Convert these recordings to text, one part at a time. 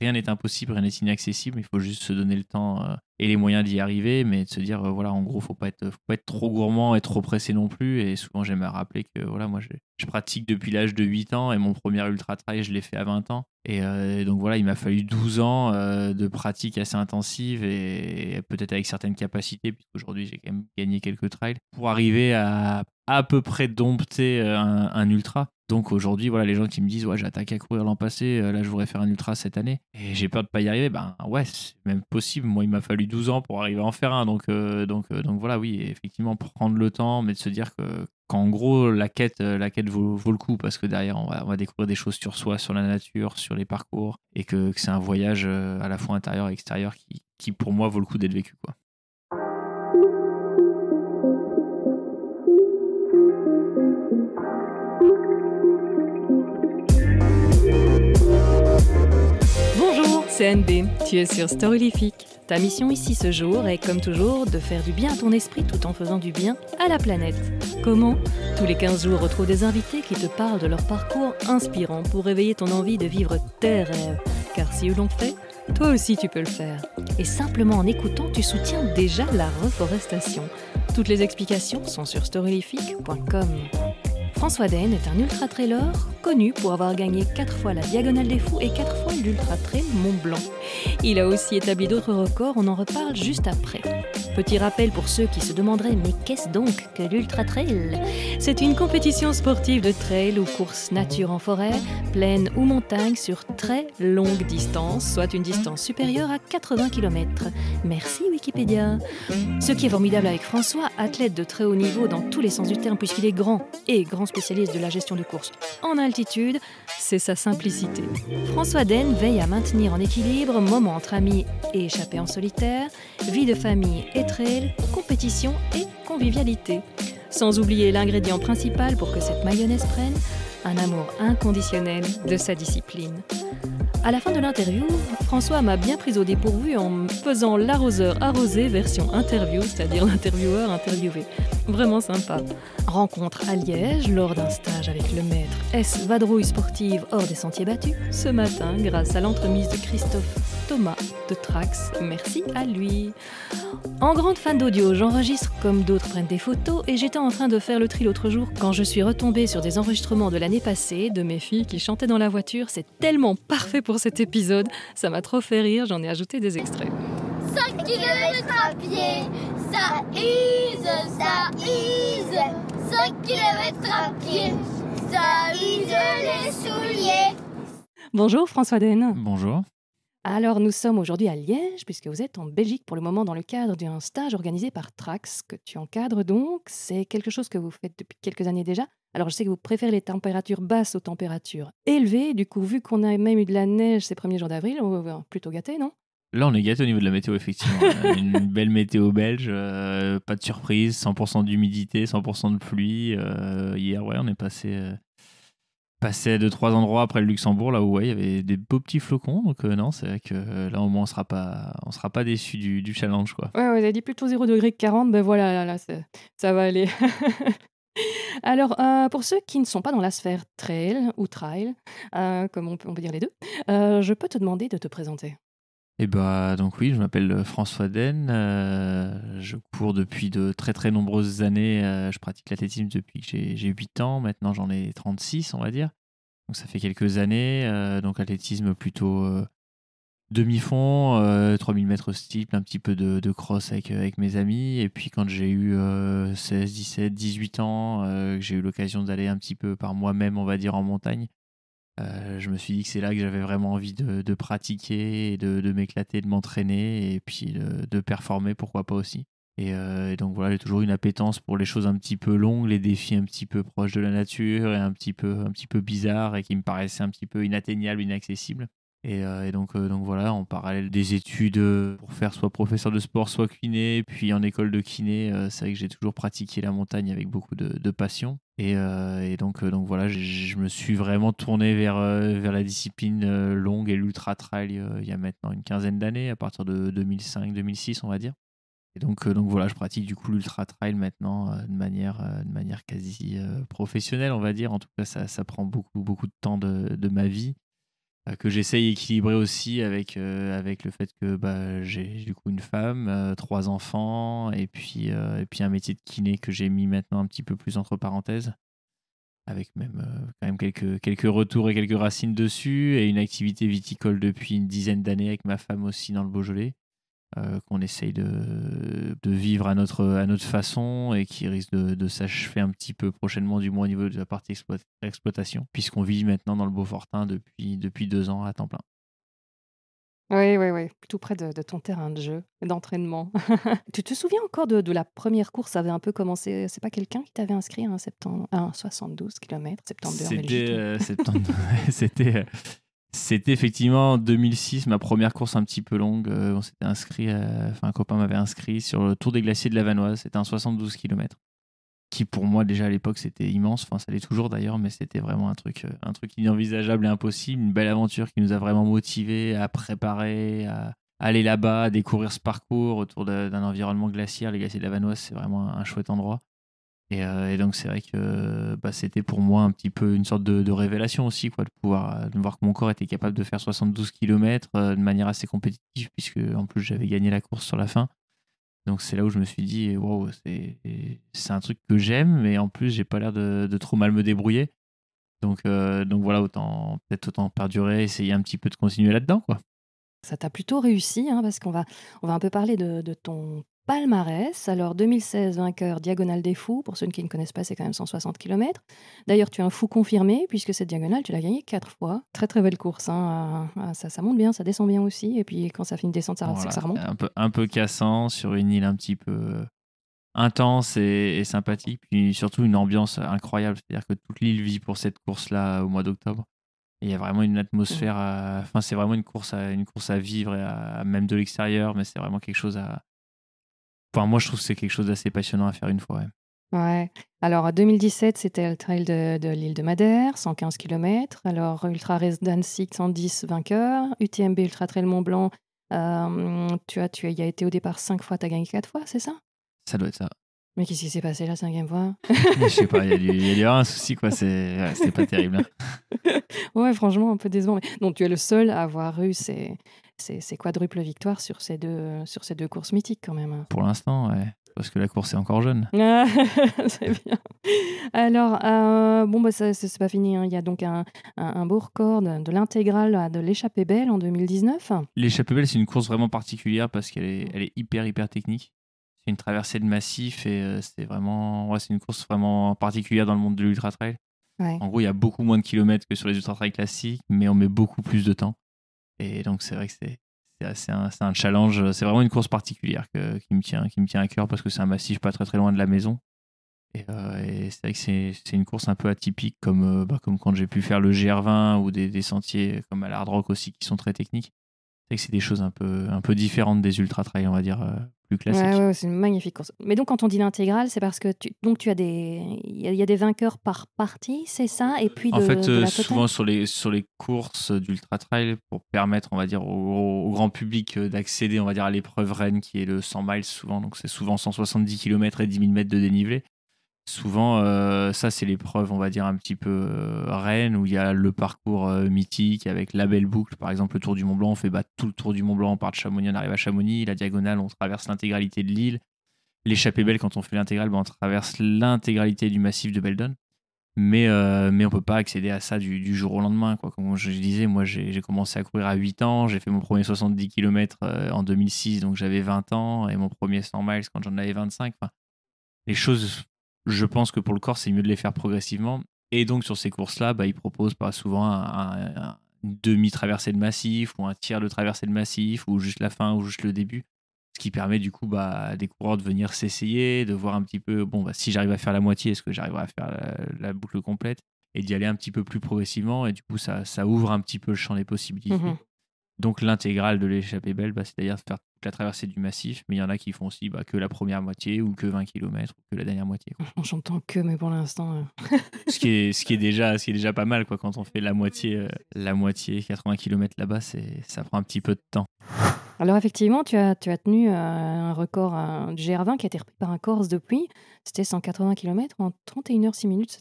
rien n'est impossible, rien n'est inaccessible. Il faut juste se donner le temps euh, et les moyens d'y arriver, mais de se dire, euh, voilà, en gros, faut pas être, faut pas être trop gourmand et trop pressé non plus. Et souvent, j'aime à rappeler que, voilà, moi, je, je pratique depuis l'âge de 8 ans et mon premier ultra trail, je l'ai fait à 20 ans. Euh, et donc voilà, il m'a fallu 12 ans euh, de pratique assez intensive et, peut-être avec certaines capacités, puisqu'aujourd'hui j'ai quand même gagné quelques trails, pour arriver à à peu près dompter euh, un, ultra. Donc aujourd'hui, voilà, les gens qui me disent ouais, j'ai attaqué à courir l'an passé, là je voudrais faire un ultra cette année et j'ai peur de pas y arriver. Ben ouais, c'est même possible. Moi, il m'a fallu 12 ans pour arriver à en faire un. Donc donc donc voilà, oui, effectivement prendre le temps, mais de se dire que qu'en gros, la quête, euh, la quête vaut, vaut, le coup parce que derrière, on va, découvrir des choses sur soi, sur la nature, sur les parcours et que, c'est un voyage euh, à la fois intérieur et extérieur qui, qui pour moi, vaut le coup d'être vécu. Quoi. tu es sur Storylifique. Ta mission ici ce jour est, comme toujours, de faire du bien à ton esprit tout en faisant du bien à la planète. Comment Tous les 15 jours, retrouve des invités qui te parlent de leur parcours inspirant pour réveiller ton envie de vivre tes rêves. Car si eux l'ont fait, toi aussi tu peux le faire. Et simplement en écoutant, tu soutiens déjà la reforestation. Toutes les explications sont sur storylifique.com. François Den est un ultra-trailer connu pour avoir gagné 4 fois la Diagonale des Fous et 4 fois l'Ultra Trail Mont Blanc. Il a aussi établi d'autres records, on en reparle juste après. Petit rappel pour ceux qui se demanderaient mais qu'est-ce donc que l'Ultra Trail C'est une compétition sportive de trail ou course nature en forêt, plaine ou montagne sur très longue distance, soit une distance supérieure à 80 km. Merci Wikipédia. Ce qui est formidable avec François, athlète de très haut niveau dans tous les sens du terme puisqu'il est grand et grand spécialiste de la gestion de course en altitude, c'est sa simplicité. François Den veille à maintenir en équilibre moment entre amis et échappée en solitaire, vie de famille et trail, compétition et convivialité. Sans oublier l'ingrédient principal pour que cette mayonnaise prenne, un amour inconditionnel de sa discipline. À la fin de l'interview, François m'a bien prise au dépourvu en faisant l'arroseur arrosé version interview, c'est-à-dire l'intervieweur interviewé. Vraiment sympa. Rencontre à Liège lors d'un stage avec le maître S Vadrouille Sportive hors des sentiers battus, ce matin grâce à l'entremise de Christophe Thomas de Trax. Merci à lui. En grande fan d'audio, j'enregistre comme d'autres prennent des photos et j'étais en train de faire le tri l'autre jour quand je suis retombée sur des enregistrements de la de mes filles qui chantaient dans la voiture. C'est tellement parfait pour cet épisode. Ça m'a trop fait rire, j'en ai ajouté des extraits. ça ça ça les souliers. Bonjour François Den. Bonjour. Alors nous sommes aujourd'hui à Liège, puisque vous êtes en Belgique pour le moment dans le cadre d'un stage organisé par Trax, que tu encadres donc. C'est quelque chose que vous faites depuis quelques années déjà. Alors je sais que vous préférez les températures basses aux températures élevées. Du coup, vu qu'on a même eu de la neige ces premiers jours d'avril, on va plutôt gâté, non Là, on est gâté au niveau de la météo, effectivement. Une belle météo belge, euh, pas de surprise, 100% d'humidité, 100% de pluie. Euh, hier, ouais, on est passé... Euh, passé trois endroits après le Luxembourg là où il y avait des beaux petits flocons donc euh, non c'est vrai que euh, là au moins on sera pas on sera pas déçu du, challenge quoi. Ouais, vous avez dit plutôt 0 degré 40 ben voilà là, ça va aller. Alors, euh, pour ceux qui ne sont pas dans la sphère trail ou trail, comme on peut, on peut dire les deux, je peux te demander de te présenter. Et eh bah donc oui, je m'appelle euh, François Den, euh, je cours depuis de très très nombreuses années, euh, je pratique l'athlétisme depuis que j'ai 8 ans, maintenant j'en ai 36 on va dire. Donc ça fait quelques années, donc athlétisme plutôt demi-fond, 3000 mètres steeple, un petit peu de, de cross avec, avec, mes amis, et puis quand j'ai eu 16, 17, 18 ans, j'ai eu l'occasion d'aller un petit peu par moi-même on va dire en montagne, euh, je me suis dit que c'est là que j'avais vraiment envie de, pratiquer, de, m'éclater, de m'entraîner et puis de, performer, pourquoi pas aussi. Et, euh, donc voilà, j'ai toujours une appétence pour les choses un petit peu longues, les défis un petit peu proches de la nature et un petit peu, un petit peu bizarres et qui me paraissaient un petit peu inatteignables, inaccessibles. Euh, et, donc, euh, donc voilà, en parallèle des études euh, pour faire soit professeur de sport, soit kiné, puis en école de kiné, c'est vrai que j'ai toujours pratiqué la montagne avec beaucoup de, passion. Et, donc, donc voilà, je me suis vraiment tourné vers, vers la discipline longue et l'ultra trail il y a maintenant une quinzaine d'années, à partir de 2005-2006, on va dire. Et donc, donc voilà, je pratique du coup l'ultra trail maintenant de manière, de manière quasi professionnelle, on va dire. En tout cas, ça, ça prend beaucoup, beaucoup de temps de, de ma vie. Euh, que j'essaye équilibrer aussi avec, euh, avec le fait que bah, j'ai du coup une femme, euh, trois enfants, et puis, et puis un métier de kiné que j'ai mis maintenant un petit peu plus entre parenthèses, avec même quand même quelques, quelques retours et quelques racines dessus, et une activité viticole depuis une dizaine d'années avec ma femme aussi dans le Beaujolais. Euh, qu'on essaye de, vivre à notre, façon et qui risque de, s'achever un petit peu prochainement, du moins au niveau de la partie exploitation, puisqu'on vit maintenant dans le Beaufortin depuis, depuis deux ans à temps plein. Oui, oui, oui, tout près de, ton terrain de jeu, d'entraînement. tu te souviens encore de, la première course Ça avait un peu commencé. C'est pas quelqu'un qui t'avait inscrit à un, un 72 km, C'était. Hein? Euh, c'était. Euh, c'était effectivement en 2006 ma première course un petit peu longue. Euh, on s'était inscrit, euh, enfin un copain m'avait inscrit sur le Tour des glaciers de la Vanoise. C'était un 72 km qui pour moi déjà à l'époque c'était immense. Enfin ça l'est toujours d'ailleurs, mais c'était vraiment un truc, euh, un truc inenvisageable et impossible. Une belle aventure qui nous a vraiment motivés à préparer, à aller là-bas, à découvrir ce parcours autour d'un environnement glaciaire. Les glaciers de la Vanoise c'est vraiment un chouette endroit. Euh, et, donc c'est vrai que bah, c'était pour moi un petit peu une sorte de, révélation aussi, quoi, de pouvoir euh, de voir que mon corps était capable de faire 72 km euh, de manière assez compétitive, puisque en plus j'avais gagné la course sur la fin. Donc c'est là où je me suis dit, c'est un truc que j'aime, mais en plus j'ai pas l'air de, trop mal me débrouiller. Donc, donc voilà, autant peut-être autant perdurer, essayer un petit peu de continuer là-dedans, quoi. Ça t'a plutôt réussi, hein, parce qu'on va, on va un peu parler de ton palmarès. Alors 2016, vainqueur Diagonale des Fous. Pour ceux qui ne connaissent pas, c'est quand même 160 km. D'ailleurs, tu es un fou confirmé puisque cette diagonale, tu l'as gagnée quatre fois. Très très belle course. Hein. Ah, ça, monte bien, ça descend bien aussi. Et puis quand ça finit de descendre, ça, remonte. Un peu, un peu cassant sur une île un petit peu intense et, sympathique. Puis surtout une ambiance incroyable. C'est-à-dire que toute l'île vit pour cette course-là au mois d'octobre. il y a vraiment une atmosphère. Enfin, c'est vraiment une course à, une course à vivre, même de l'extérieur, mais c'est vraiment quelque chose à, moi, je trouve que c'est quelque chose d'assez passionnant à faire une fois. Ouais. Alors, 2017, c'était le trail de, l'île de Madère, 115 km. Alors, Ultra Race d'Annecy, 110 vainqueur. UTMB Ultra Trail Mont Blanc, euh, tu, as, tu y as été au départ 5 fois, tu as gagné 4 fois, c'est ça Ça doit être ça. Mais qu'est-ce qui s'est passé la cinquième fois Je sais pas, il y, a eu un souci, quoi. C'est pas terrible. Hein. ouais, franchement, un peu décevant. Mais... Donc, tu es le seul à avoir eu ces, c'est quadruple victoire sur ces, deux, euh, sur ces deux courses mythiques quand même. Hein. Pour l'instant, parce que la course est encore jeune. c'est bien. Alors, euh, bon, bah, c'est pas fini. Hein. Il y a donc un, beau record de, l'intégrale de l'échappée belle en 2019. L'échappée belle, c'est une course vraiment particulière parce qu'elle est, hyper, hyper technique. C'est une traversée de massif et euh, c'est vraiment. c'est une course vraiment particulière dans le monde de l'ultra trail. En gros, il y a beaucoup moins de kilomètres que sur les ultra trails classiques, mais on met beaucoup plus de temps. Et donc, c'est vrai que c'est. un, challenge, c'est vraiment une course particulière qui, me tient, qui me tient à cœur parce que c'est un massif pas très très loin de la maison. Et, euh, c'est vrai que c'est une course un peu atypique, comme, euh, bah, comme quand j'ai pu faire le GR20 ou des, des, sentiers comme à l'Hard Rock aussi qui sont très techniques. C'est que c'est des choses un peu, un peu différentes des ultra-trail, on va dire, euh, plus classiques. c'est une magnifique course. Mais donc, quand on dit l'intégrale, c'est parce que tu, donc tu as des, il y, a des vainqueurs par partie, c'est ça Et puis de, En fait, euh, souvent sur les, sur les courses d'ultra-trail, pour permettre, on va dire, au, grand public euh, d'accéder, on va dire, à l'épreuve reine qui est le 100 miles souvent. Donc, c'est souvent 170 km et 10 000 mètres de dénivelé. Souvent, euh, ça, c'est l'épreuve, on va dire, un petit peu euh, reine, où il y a le parcours euh, mythique avec la belle boucle. Par exemple, le Tour du Mont Blanc, on fait bah, tout le Tour du Mont Blanc, on part de Chamonix, on arrive à Chamonix. La diagonale, on traverse l'intégralité de l'île. L'échappée mmh. belle, quand on fait l'intégrale, bah, on traverse l'intégralité du massif de Beldon. Mais, mais on ne peut pas accéder à ça du, jour au lendemain. Quoi. Comme je disais, moi, j'ai commencé à courir à 8 ans. J'ai fait mon premier 70 km en 2006, donc j'avais 20 ans, et mon premier 100 miles quand j'en avais 25. Enfin, les choses je pense que pour le corps, c'est mieux de les faire progressivement. Et donc, sur ces courses-là, bah, ils proposent pas souvent un, demi-traversée de massif ou un tiers de traversée de massif ou juste la fin ou juste le début. Ce qui permet du coup bah, à des coureurs de venir s'essayer, de voir un petit peu, bon, bah, si j'arrive à faire la moitié, est-ce que j'arriverai à faire la, boucle complète et d'y aller un petit peu plus progressivement. Et du coup, ça, ouvre un petit peu le champ des possibilités. Mmh donc l'intégrale de l'échappée belle, bah, c'est-à-dire faire la traversée du massif, mais il y en a qui font aussi bah, que la première moitié ou que 20 km ou que la dernière moitié. J'entends que, mais pour l'instant. Euh. ce, qui est, ce, qui est déjà, ce qui est déjà pas mal quoi, quand on fait la moitié, euh, la moitié 80 km là-bas, ça prend un petit peu de temps. Alors effectivement, tu as, tu as tenu euh, un record du GR20 qui a été repris par un Corse depuis. C'était 180 km en 31 h 6 minutes.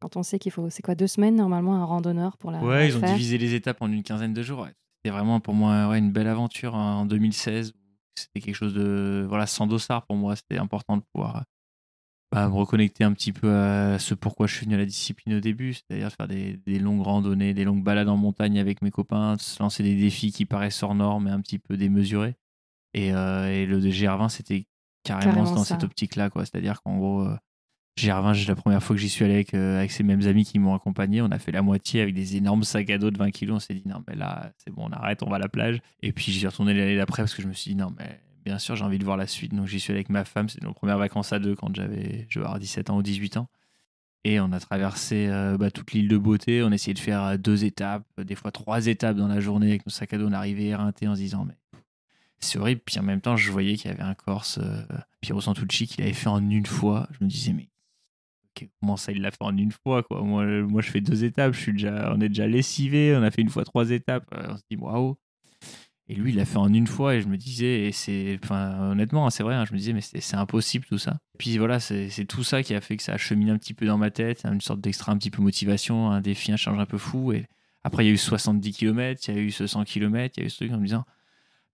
Quand on sait qu'il faut, c'est quoi, deux semaines normalement un randonneur pour la. Ouais, ils ont divisé les étapes en une quinzaine de jours c'était vraiment pour moi une belle aventure hein, en 2016. C'était quelque chose de. Voilà, sans dossard pour moi. C'était important de pouvoir euh, bah, me reconnecter un petit peu à ce pourquoi je suis venu à la discipline au début, c'est-à-dire faire des, longues randonnées, des longues balades en montagne avec mes copains, se lancer des défis qui paraissent hors normes et un petit peu démesurés. Et, euh, le GR20, c'était carrément, dans cette optique-là. quoi C'est-à-dire qu'en gros, euh, c'est la première fois que j'y suis allé avec, euh, avec, ces mêmes amis qui m'ont accompagné, on a fait la moitié avec des énormes sacs à dos de 20 kilos. On s'est dit, non, mais là, c'est bon, on arrête, on va à la plage. Et puis j'ai retourné l'année d'après parce que je me suis dit, non, mais bien sûr, j'ai envie de voir la suite. Donc j'y suis allé avec ma femme. C'était nos premières vacances à deux quand j'avais, je 17 ans ou 18 ans. Et on a traversé euh, bah, toute l'île de beauté. On essayé de faire euh, deux étapes, des fois trois étapes dans la journée avec nos sacs à dos. On arrivait éreinté en se disant, mais c'est horrible. Puis en même temps, je voyais qu'il y avait un Corse, Piero Santucci, qui l'avait fait en une fois. Je me disais, mais comment ça il l'a fait en une fois quoi moi, moi je fais deux étapes je suis déjà on est déjà lessivé on a fait une fois trois étapes euh, on se dit waouh et lui il l'a fait en une fois et je me disais c'est enfin, honnêtement hein, c'est vrai hein, je me disais mais c'est impossible tout ça et puis voilà c'est tout ça qui a fait que ça a cheminé un petit peu dans ma tête une sorte d'extra un petit peu motivation un défi un challenge un peu fou et après il y a eu 70 km il y a eu ce 100 km il y a eu ce truc en me disant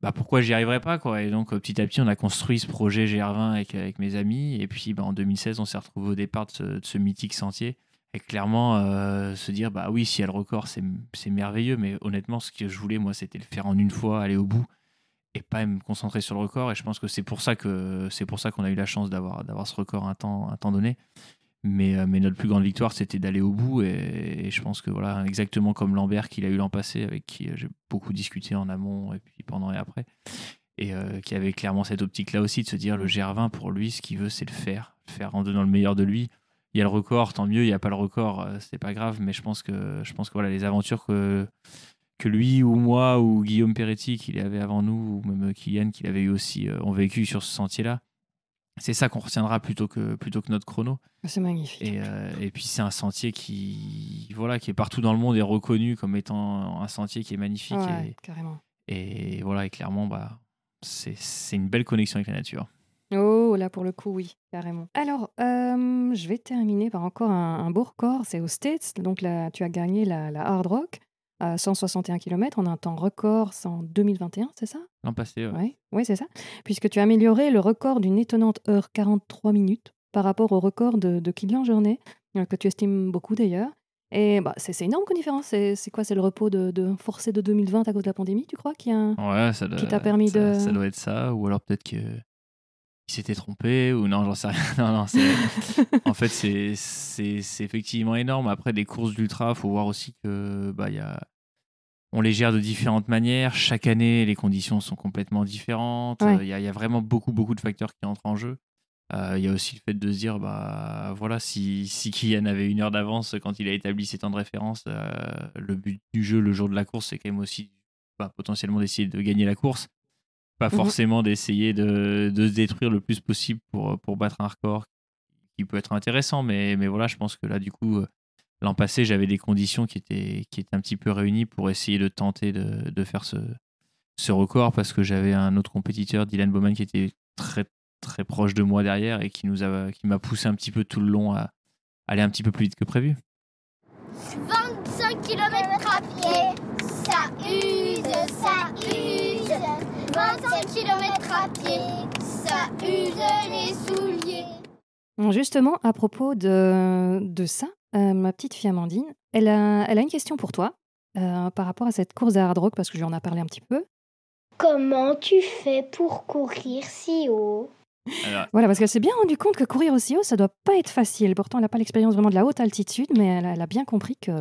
bah, pourquoi j'y arriverais pas quoi. Et donc euh, petit à petit, on a construit ce projet GR20 avec, avec mes amis. Et puis bah, en 2016, on s'est retrouvé au départ de ce, mythique sentier. Et clairement, euh, se dire, bah oui, si elle record, c'est merveilleux. Mais honnêtement, ce que je voulais, moi, c'était le faire en une fois, aller au bout et pas me concentrer sur le record. Et je pense que c'est pour ça que c'est pour ça qu'on a eu la chance d'avoir d'avoir ce record un temps un temps donné. Euh, mais, notre plus grande victoire, c'était d'aller au bout. Et, je pense que, voilà, exactement comme Lambert qu'il a eu l'an passé, avec qui euh, j'ai beaucoup discuté en amont et puis pendant et après, et euh, qui avait clairement cette optique-là aussi de se dire le Gervin, pour lui, ce qu'il veut, c'est le faire. faire en donnant le meilleur de lui. Il y a le record, tant mieux. Il n'y a pas le record, c'est pas grave. Mais je pense que, je pense que voilà, les aventures que, que lui ou moi ou Guillaume Peretti, qu'il avait avant nous, ou même Kylian, qu'il avait eu aussi, ont vécu sur ce sentier-là c'est ça qu'on retiendra plutôt que, plutôt que notre chrono. C'est magnifique. Euh, et, puis c'est un sentier qui, voilà, qui est partout dans le monde et reconnu comme étant un sentier qui est magnifique. et, carrément. Et voilà, et clairement, bah, c'est une belle connexion avec la nature. Oh, là pour le coup, oui, carrément. Alors, euh, je vais terminer par encore un, beau record, c'est aux States. Donc là, tu as gagné la Hard Rock à 161 km en un temps record, en 2021, c'est ça L'an passé, oui. Oui, c'est ça. Puisque tu as amélioré le record d'une étonnante heure 43 minutes par rapport au record de, de Kylian Jornet, euh, que tu estimes beaucoup d'ailleurs. Et bah, c'est énorme comme différence. C'est quoi C'est le repos de, forcé de 2020 à cause de la pandémie, tu crois, qui t'a permis ça, de. Ça doit être ça, ou alors peut-être que. Il s'était trompé ou non, j'en sais rien. Non, non, en fait, c'est effectivement énorme. Après, des courses d'ultra, faut voir aussi que bah, y a on les gère de différentes manières. Chaque année, les conditions sont complètement différentes. Euh, il y, a vraiment beaucoup, beaucoup de facteurs qui entrent en jeu. Euh, il y a aussi le fait de se dire, bah voilà, si, si Kylian avait une heure d'avance quand il a établi ses temps de référence, euh, le but du jeu, le jour de la course, c'est quand même aussi bah, potentiellement d'essayer de gagner la course. Pas mhm. forcément d'essayer de, se détruire le plus possible pour, pour battre un record qui peut être intéressant. Mais, mais voilà, je pense que là, du coup, L'an passé, j'avais des conditions qui étaient, qui étaient un petit peu réunies pour essayer de tenter de, faire ce, ce record parce que j'avais un autre compétiteur, Dylan Bowman, qui était très très proche de moi derrière et qui nous a, qui m'a poussé un petit peu tout le long à aller un petit peu plus vite que prévu. 25 km à pied, ça use, ça use. 25 km à pied, ça use les souliers. Justement, à propos de, de ça, euh, ma petite fille Amandine, elle a, une question pour toi euh, par rapport à cette course à hard rock, parce que j'en ai parlé un petit peu. Comment tu fais pour courir si haut Voilà, parce qu'elle s'est bien rendu compte que courir aussi haut, ça ne doit pas être facile. Pourtant, elle n'a pas l'expérience vraiment de la haute altitude, mais elle, a bien compris que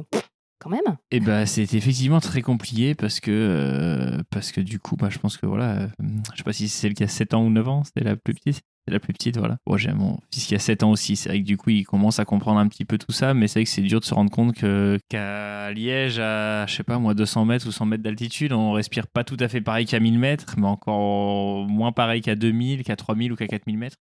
quand même. Et eh bien, c'est effectivement très compliqué parce que, euh, parce que du coup, bah, je pense que voilà, je je sais pas si c'est le cas 7 ans ou 9 ans, c'était la plus petite. C'est la plus petite, voilà. moi j'ai mon fils qui a 7 ans aussi. C'est vrai que du coup, il commence à comprendre un petit peu tout ça, mais c'est vrai que c'est dur de se rendre compte que, qu'à Liège, à, je sais pas moi, 200 mètres ou 100 mètres d'altitude, on respire pas tout à fait pareil qu'à 1000 mètres, mais encore moins pareil qu'à 2000, qu'à 3000 ou qu'à 4000 mètres.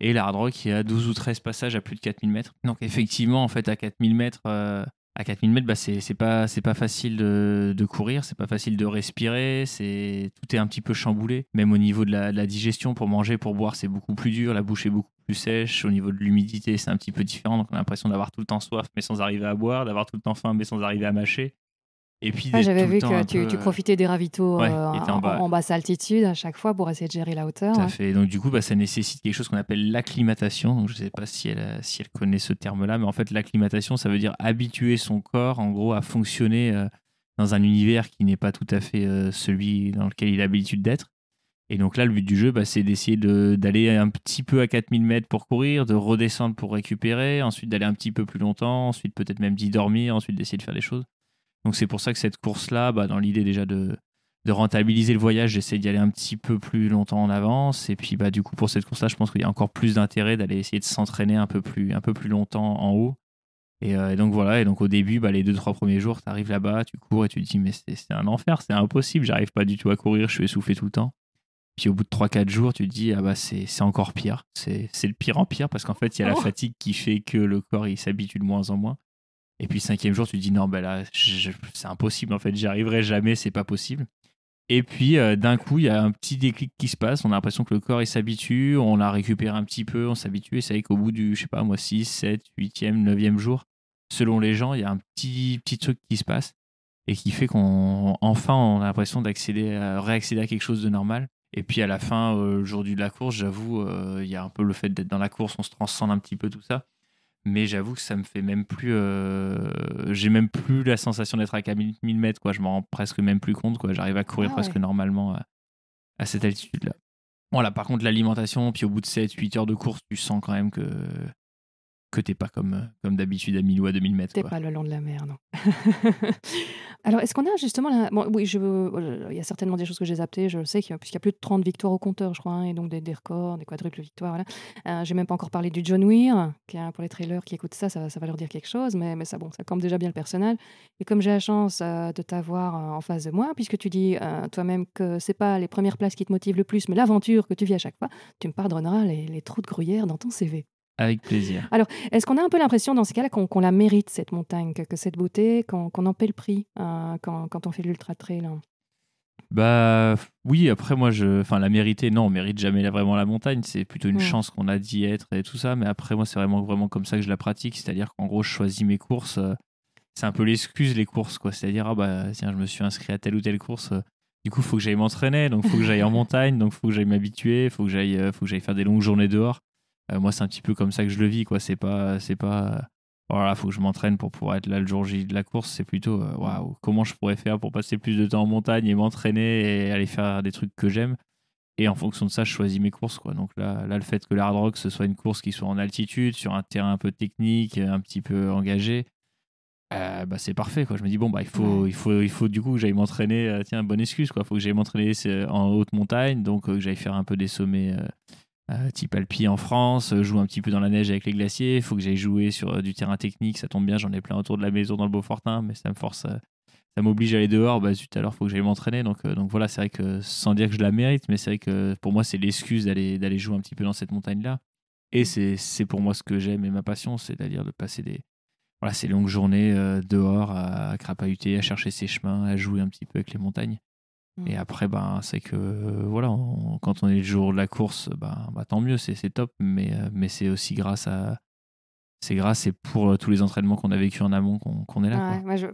Et l'Hard Rock, il y a 12 ou 13 passages à plus de 4000 mètres. Donc, effectivement, en fait, à 4000 mètres, euh, à 4000 mètres, bah, c'est pas, facile de, courir, c'est pas facile de respirer, c'est tout est un petit peu chamboulé. Même au niveau de la, de la digestion, pour manger, pour boire, c'est beaucoup plus dur, la bouche est beaucoup plus sèche, au niveau de l'humidité, c'est un petit peu différent, donc on a l'impression d'avoir tout le temps soif mais sans arriver à boire, d'avoir tout le temps faim mais sans arriver à mâcher. Et puis, ah, j'avais vu que tu, profitais des ravitaux euh, en, en, basse altitude à chaque fois pour essayer de gérer la hauteur. Donc, du coup, bah, ça nécessite quelque chose qu'on appelle l'acclimatation. Donc, je ne sais pas si elle, euh, si elle connaît ce terme-là, mais en fait, l'acclimatation, ça veut dire habituer son corps, en gros, à fonctionner euh, dans un univers qui n'est pas tout à fait celui dans lequel il a l'habitude d'être. Et donc là, le but du jeu, bah, c'est d'essayer d'aller un petit peu à 4000 mètres pour courir, de redescendre pour récupérer, ensuite d'aller un petit peu plus longtemps, ensuite peut-être même d'y dormir, ensuite d'essayer de faire des choses. Donc c'est pour ça que cette course-là, bah, dans l'idée déjà de, de rentabiliser le voyage, j'essaie d'y aller un petit peu plus longtemps en avance. Et puis bah, du coup, pour cette course-là, je pense qu'il y a encore plus d'intérêt d'aller essayer de s'entraîner un, peu plus, un peu plus longtemps en haut. Et, euh, donc voilà, et donc au début, bah, les deux, trois premiers jours, tu arrives là-bas, tu cours et tu te dis, mais c'est un enfer, c'est impossible, j'arrive pas du tout à courir, je suis essoufflé tout le temps. Puis au bout de 3-4 jours, tu te dis, ah bah c'est encore pire. C'est le pire en pire parce qu'en fait, il y a la ah fatigue qui fait que le corps, il s'habitue de moins en moins. Et puis cinquième jour, tu te dis non, ben c'est impossible en fait, j'y arriverai jamais, c'est pas possible. Et puis euh, d'un coup, il y a un petit déclic qui se passe, on a l'impression que le corps s'habitue, on la récupère un petit peu, on s'habitue, et c'est vrai qu'au bout du, je sais pas moi, 6, 7, 8e, 9e jour, selon les gens, il y a un petit, petit truc qui se passe et qui fait qu'on enfin on a l'impression d'accéder euh, réaccéder à quelque chose de normal. Et puis à la fin, euh, le jour de la course, j'avoue, il y a un peu le fait d'être dans la course, on se transcende un petit peu tout ça mais j'avoue que ça me fait même plus euh, j'ai même plus la sensation d'être à 1000 mètres quoi je m'en rends presque même plus compte quoi j'arrive à courir ah presque normalement à, à, cette altitude là voilà par contre l'alimentation puis au bout de 7 8 heures de course tu sens quand même que que t'es pas comme, euh, comme d'habitude à ou à 2000 mètres. T'es pas le long de la mer, non. Alors, est-ce qu'on a justement. Bon, oui, je... il y a certainement des choses que j'ai zappées, je le sais, puisqu'il y a plus de 30 victoires au compteur, je crois, hein, et donc des, records, des quadruples victoires. Voilà. Euh, j'ai même pas encore parlé du John Weir, qui pour les trailers qui écoutent ça, ça, va leur dire quelque chose, mais, mais ça, bon, ça campe déjà bien le personnel. Et comme j'ai la chance euh, de t'avoir euh, en face de moi, puisque tu dis toi-même que c'est pas les premières places qui te motivent le plus, mais l'aventure que tu vis à chaque fois, tu me pardonneras les, les trous de gruyère dans ton CV. Avec plaisir. Alors, est-ce qu'on a un peu l'impression dans ces cas-là qu'on la mérite, cette montagne, que, cette beauté, qu'on en paie le prix euh, quand, on fait l'ultra-trail hein bah oui, après moi, je... enfin la mériter, non, on mérite jamais vraiment la montagne, c'est plutôt une chance qu'on a d'y être et tout ça, mais après moi c'est vraiment, vraiment comme ça que je la pratique, c'est-à-dire qu'en gros je choisis mes courses, euh, c'est un peu l'excuse les courses, quoi, c'est-à-dire ah bah tiens je me suis inscrit à telle ou telle course, euh, du coup il faut que j'aille m'entraîner, donc il faut que j'aille en montagne, donc faut que j'aille m'habituer, faut que j'aille faut que j'aille faire des longues journées dehors, euh, moi, c'est un petit peu comme ça que je le vis, quoi. C'est pas, c'est pas, euh, voilà, faut que je m'entraîne pour pouvoir être là le jour J de la course. C'est plutôt, euh, waouh, comment je pourrais faire pour passer plus de temps en montagne et m'entraîner et aller faire des trucs que j'aime. Et en fonction de ça, je choisis mes courses, quoi. Donc là, là, le fait que l'hard rock ce soit une course qui soit en altitude, sur un terrain un peu technique, un petit peu engagé. bah, c'est parfait quoi je me dis bon bah il faut il faut il faut du coup que j'aille m'entraîner tiens bonne excuse quoi faut que j'aille m'entraîner en haute montagne donc que j'aille faire un peu des sommets euh, type Alpi en France, euh, joue un petit peu dans la neige avec les glaciers, il faut que j'aille jouer sur euh, du terrain technique, ça tombe bien, j'en ai plein autour de la maison dans le Beaufortin, mais ça me force, ça m'oblige à aller dehors, bah zut alors faut que j'aille m'entraîner, donc, voilà, c'est vrai que sans dire que je la mérite, mais c'est vrai que pour moi c'est l'excuse d'aller, jouer un petit peu dans cette montagne-là, et c'est, pour moi ce que j'aime et ma passion, c'est-à-dire de passer des, voilà, ces longues journées dehors à crapahuter, à chercher ses chemins, à jouer un petit peu avec les montagnes. Et mm. après, ben, c'est que voilà, quand on est le jour de la course, ben, bah, tant mieux, c'est top. Mais, euh, mais c'est aussi grâce à, c'est grâce et pour euh, tous les entraînements qu'on a vécu en amont qu'on est là. Moi, je,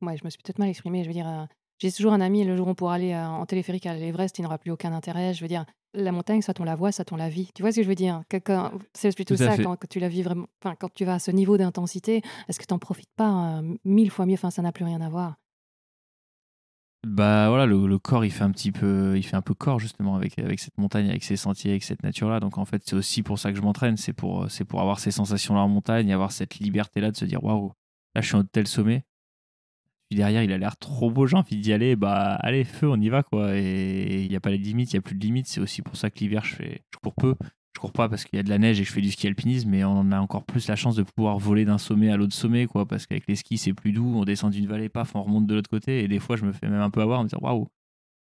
me suis peut-être mal exprimé. Je veux dire, euh, j'ai toujours un ami, le jour où on pourra aller en téléphérique à l'Everest, il n'aura plus aucun intérêt. Je veux dire, la montagne, soit on la voit, soit on la vit. Tu vois ce que je veux dire C'est plutôt ça, quand, tu la vis quand tu vas à ce niveau d'intensité, est-ce que tu n'en profites pas mille fois mieux Enfin, ça n'a plus rien à voir bah voilà, le, corps il fait un petit peu, il fait un peu corps justement avec, cette montagne, avec ces sentiers, avec cette nature là. Donc en fait, c'est aussi pour ça que je m'entraîne, c'est pour, pour avoir ces sensations là en montagne, avoir cette liberté là de se dire waouh, là je suis en tel sommet. Puis derrière, il a l'air trop beau, j'ai il d'y aller. Bah allez, feu, on y va quoi. Et il n'y a pas les limites, il n'y a plus de limites. C'est aussi pour ça que l'hiver je fais, je cours peu, je cours pas parce qu'il y a de la neige et je fais du ski alpinisme, mais on a encore plus la chance de pouvoir voler d'un sommet à l'autre sommet, quoi, parce qu'avec les skis, c'est plus doux, on descend d'une vallée, paf, on remonte de l'autre côté, et des fois, je me fais même un peu avoir en me disant, waouh,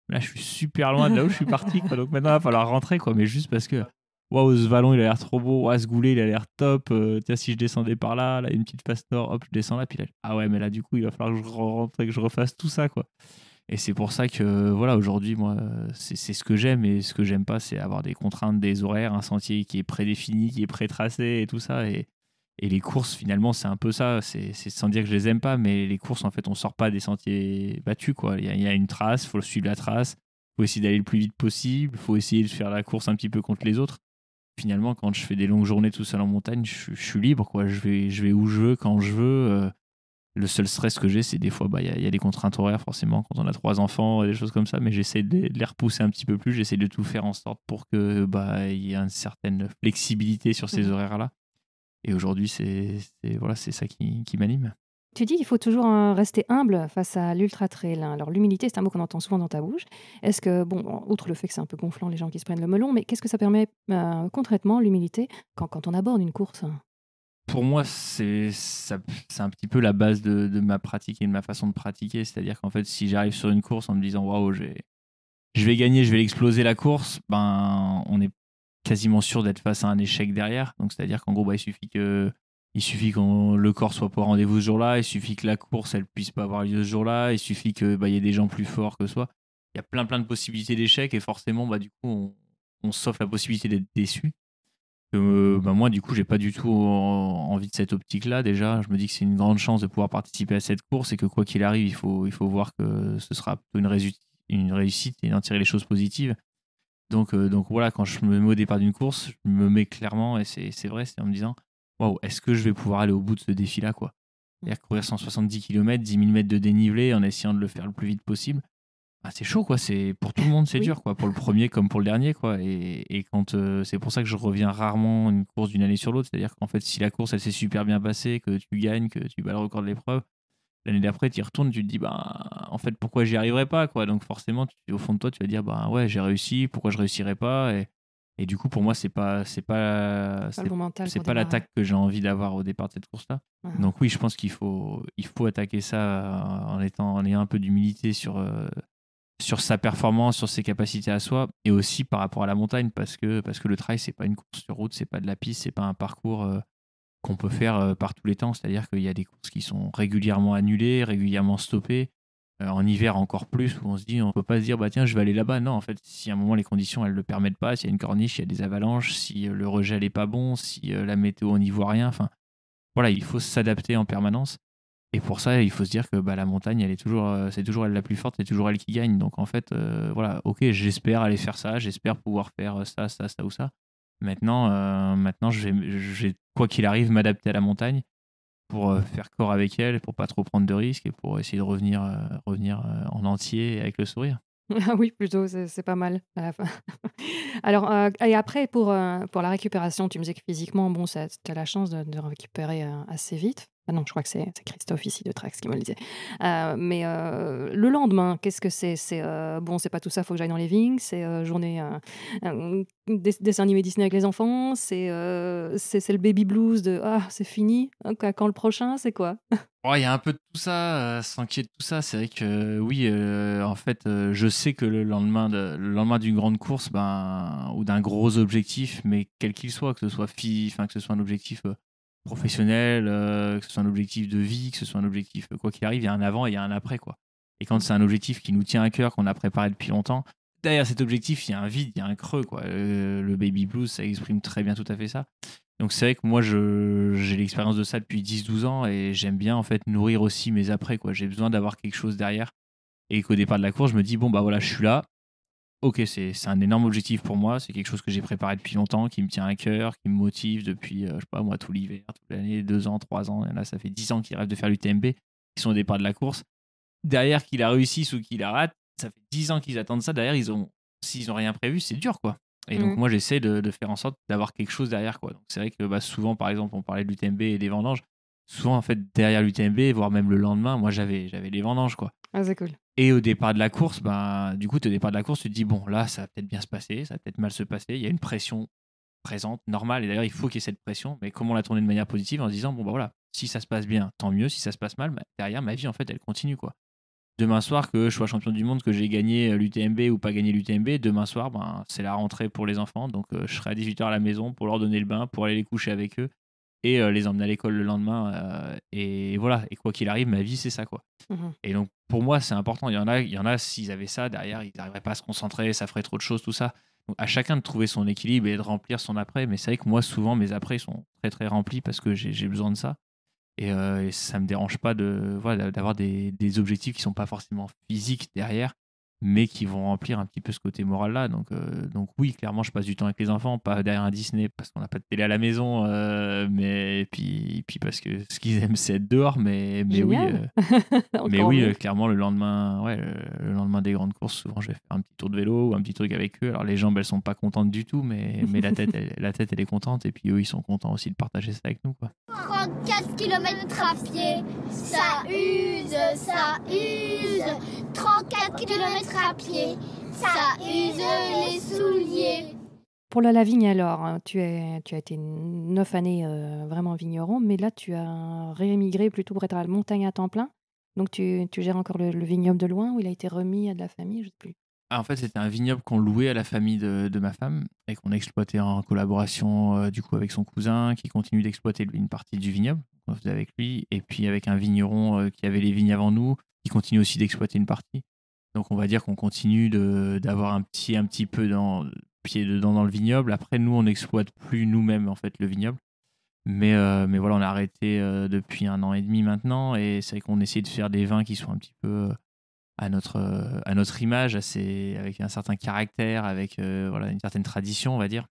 là, je suis super loin de là où je suis parti, quoi, donc maintenant, il va falloir rentrer, quoi, mais juste parce que, waouh, ce vallon, il a l'air trop beau, waouh, ce goulet, il a l'air top, euh, tiens, si je descendais par là, là, une petite face nord, hop, je descends là, puis là, ah ouais, mais là, du coup, il va falloir que je rentre que je refasse tout ça, quoi. Et c'est pour ça que, voilà, aujourd'hui, moi, c'est ce que j'aime. Et ce que j'aime pas, c'est avoir des contraintes, des horaires, un sentier qui est prédéfini, qui est prétracé et tout ça. Et, et les courses, finalement, c'est un peu ça. C'est sans dire que je les aime pas, mais les courses, en fait, on sort pas des sentiers battus, quoi. Il y, a une trace, faut suivre la trace, faut essayer d'aller le plus vite possible, faut essayer de faire la course un petit peu contre les autres. Finalement, quand je fais des longues journées tout seul en montagne, je, suis libre, quoi. Je vais, je vais où je veux, quand je veux. Euh, le seul stress que j'ai, c'est des fois, bah, il y, y, a des contraintes horaires, forcément, quand on a trois enfants et des choses comme ça, mais j'essaie de, les repousser un petit peu plus, j'essaie de tout faire en sorte pour que bah, y ait une certaine flexibilité sur ces mmh. horaires-là. Et aujourd'hui, c'est voilà, ça qui, m'anime. Tu dis qu'il faut toujours hein, rester humble face à l'ultra trail. Alors l'humilité, c'est un mot qu'on entend souvent dans ta bouche. Est-ce que bon, outre le fait que c'est un peu gonflant les gens qui se prennent le melon, mais qu'est-ce que ça permet euh, concrètement l'humilité quand, quand, on aborde une course pour moi, c'est un petit peu la base de, ma pratique et de ma façon de pratiquer. C'est-à-dire qu'en fait, si j'arrive sur une course en me disant waouh, je vais gagner, je vais exploser la course, ben, on est quasiment sûr d'être face à un échec derrière. Donc, c'est-à-dire qu'en gros, bah, il suffit que suffit le corps soit pas au rendez-vous ce jour-là, il suffit que la course elle puisse pas avoir lieu ce jour-là, il suffit que bah, y ait des gens plus forts que soi. Il y a plein plein de possibilités d'échecs et forcément bah du coup on, on s'offre la possibilité d'être déçu. Euh, bah, moi, du coup, j'ai pas du tout envie de cette optique-là. Déjà, je me dis que c'est une grande chance de pouvoir participer à cette course et que quoi qu'il arrive, il faut, il faut voir que ce sera une, une réussite et d'en tirer les choses positives. Donc, euh, donc voilà, quand je me mets au départ d'une course, je me mets clairement, et c'est vrai, c'est en me disant waouh, est-ce que je vais pouvoir aller au bout de ce défi-là quoi C'est-à-dire courir 170 km, 10 000 mètres de dénivelé en essayant de le faire le plus vite possible. Ah, c'est chaud, quoi. C'est pour tout le monde, c'est dur, quoi. Pour le premier comme pour le dernier, quoi. Et, quand euh, c'est pour ça que je reviens rarement une course d'une année sur l'autre. C'est-à-dire qu'en fait, si la course elle s'est super bien passée, que tu gagnes, que tu bats le record de l'épreuve, l'année d'après, tu y retournes, tu te dis, bah, en fait, pourquoi j'y arriverai pas, quoi. Donc forcément, au fond de toi, tu vas dire, bah ouais, j'ai réussi. Pourquoi je réussirais pas et, et du coup, pour moi, c'est pas c'est pas c'est pas, l'attaque que j'ai envie d'avoir au départ de cette course-là. Ah. Donc oui, je pense qu'il faut il faut attaquer ça euh, en étant en ayant un peu d'humilité sur euh, sur sa performance, sur ses capacités à soi, et aussi par rapport à la montagne, parce que, parce que le trail, c'est pas une course sur route, c'est pas de la piste, c'est pas un parcours euh, qu'on peut faire euh, par tous les temps. C'est-à-dire qu'il y a des courses qui sont régulièrement annulées, régulièrement stoppées. Euh, en hiver, encore plus, où on se dit, on peut pas se dire, bah tiens, je vais aller là-bas. Non, en fait, si à un moment les conditions, elles le permettent pas, s'il y a une corniche, il y a des avalanches, si le rejet n'est pas bon, si la météo, on n'y voit rien, enfin, voilà, il faut s'adapter en permanence. Et pour ça, il faut se dire que bah, la montagne, elle est toujours, euh, c'est toujours elle la plus forte, c'est toujours elle qui gagne. Donc en fait, euh, voilà, ok, j'espère aller faire ça, j'espère pouvoir faire euh, ça, ça, ça ou ça. Maintenant, euh, maintenant, je je vais quoi qu'il arrive, m'adapter à la montagne pour faire corps avec elle, pour pas trop prendre de risques et pour essayer de revenir, revenir en entier avec le sourire. Ah oui, plutôt, c'est pas mal à la fin. Alors, et après, pour, pour la récupération, tu me disais que physiquement, bon, tu as la chance de récupérer assez vite. Ah non, je crois que c'est Christophe ici de Trax qui me le disait. Euh, mais euh, le lendemain, qu'est-ce que c'est C'est euh, bon, c'est pas tout ça, faut que j'aille dans les vignes, c'est journée dessin animé Disney avec les enfants, c'est c'est le baby blues de ah, c'est fini, quand le prochain, c'est quoi Il y a un peu de tout ça, s'inquiéter de tout ça. C'est vrai que oui, en fait, je sais que le lendemain de, lendemain d'une grande course ben, ou d'un gros objectif, mais quel qu'il soit, que ce soit fin, que ce soit un objectif professionnel, euh, que ce soit un objectif de vie, que ce soit un objectif, euh, quoi qu'il arrive, il y a un avant et il y a un après. quoi. Et quand c'est un objectif qui nous tient à cœur, qu'on a préparé depuis longtemps, derrière cet objectif, il y a un vide, il y a un creux. quoi. Euh, le baby blues, ça exprime très bien tout à fait ça. Donc c'est vrai que moi, j'ai l'expérience de ça depuis 10-12 ans et j'aime bien en fait nourrir aussi mes après. quoi. J'ai besoin d'avoir quelque chose derrière. Et qu'au départ de la course, je me dis, bon, bah voilà, je suis là, ok, c'est un énorme objectif pour moi, c'est quelque chose que j'ai préparé depuis longtemps, qui me tient à cœur, qui me motive depuis, euh, je sais pas moi, tout l'hiver, toute l'année, deux ans, trois ans, et là ça fait dix ans qu'ils rêve de faire l'UTMB, qui sont au départ de la course. Derrière qu'il a réussi ou qu'il a raté, ça fait dix ans qu'ils attendent ça, derrière ils ont, s'ils ont rien prévu, c'est dur quoi. Et donc mm. moi j'essaie de, faire en sorte d'avoir quelque chose derrière quoi. Donc c'est vrai que bah, souvent par exemple on parlait de l'UTMB et des vendanges, souvent en fait derrière l'UTMB, voire même le lendemain, moi j'avais j'avais les vendanges quoi. Ah, c'est cool. Et au départ de la course, ben, du coup, au départ de la course, tu te dis, bon, là, ça va peut-être bien se passer, ça va peut-être mal se passer. Il y a une pression présente, normale. Et d'ailleurs, il faut qu'il y ait cette pression. Mais comment la tourner de manière positive en se disant, bon, ben voilà, si ça se passe bien, tant mieux. Si ça se passe mal, ben, derrière, ma vie, en fait, elle continue, quoi. Demain soir, que je sois champion du monde, que j'ai gagné euh, l'UTMB ou pas gagné l'UTMB, demain soir, ben, c'est la rentrée pour les enfants. Donc, euh, je serai à 18h à la maison pour leur donner le bain, pour aller les coucher avec eux et euh, les emmener à l'école le lendemain. Euh, et voilà, et quoi qu'il arrive, ma vie, c'est ça. quoi. Mmh et donc, pour moi, c'est important. Il y en a, il y en a s'ils avaient ça, derrière, ils n'arriveraient pas à se concentrer, ça ferait trop de choses, tout ça. Donc, à chacun de trouver son équilibre et de remplir son après. Mais c'est vrai que moi, souvent, mes après sont très, très remplis parce que j'ai besoin de ça. Et, ça euh, et, ça me dérange pas de voilà, d'avoir des, des, objectifs qui sont pas forcément physiques derrière mais qui vont remplir un petit peu ce côté moral là. Donc, euh, donc oui, clairement, je passe du temps avec les enfants, pas derrière un Disney parce qu'on n'a pas de télé à la maison, euh, mais et puis, puis parce que ce qu'ils aiment c'est être dehors, mais mais oui, euh, mais oui, clairement le lendemain, ouais, le, lendemain des grandes courses, souvent je vais faire un petit tour de vélo ou un petit truc avec eux. Alors les jambes elles sont pas contentes du tout, mais mais la tête elle, la tête elle est contente et puis eux ils sont contents aussi de partager ça avec nous quoi. 34 km à pied, ça use, ça use, 34 km à ça use les souliers. Pour la Lavigne alors, hein, tu, es, tu as été neuf années euh, vraiment vigneron, mais là tu as réémigré plutôt pour être à la montagne à temps plein. Donc tu, gères encore le, vignoble de loin où il a été remis à de la famille, je ne sais plus. Ah, en fait, c'était un vignoble qu'on louait à la famille de, ma femme et qu'on exploitait en collaboration euh, du coup avec son cousin qui continue d'exploiter une partie du vignoble faisait avec lui et puis avec un vigneron euh, qui avait les vignes avant nous qui continue aussi d'exploiter une partie. Donc on va dire qu'on continue d'avoir un petit, un petit peu dans, pied dedans dans le vignoble. Après, nous, on n'exploite plus nous-mêmes en fait le vignoble. Mais, euh, mais voilà, on a arrêté euh, depuis un an et demi maintenant. Et c'est qu'on essaie de faire des vins qui soient un petit peu euh, à notre, à notre image, avec un certain caractère, avec voilà, une certaine tradition, on va dire.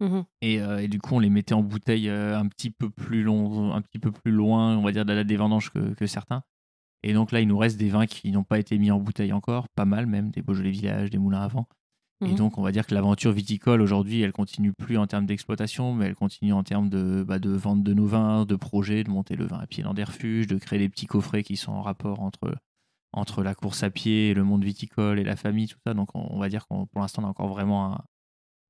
Mmh et, du coup, on les mettait en bouteille un petit peu plus long, un petit peu plus loin, on va dire, de la date des vendanges que certains. Et donc là, il nous reste des vins qui n'ont pas été mis en bouteille encore, pas mal même, des Beaujolais Village, des Moulins à Vent. Et mhm. donc, on va dire que l'aventure viticole aujourd'hui, elle continue plus en termes d'exploitation, mais elle continue en termes de, bah, de vente de nos vins, de projets, de monter le vin à pied dans des refuges, de créer des petits coffrets qui sont en rapport entre, la course à pied, le monde viticole et la famille, tout ça. Donc, on, va dire qu'on pour l'instant, on a encore vraiment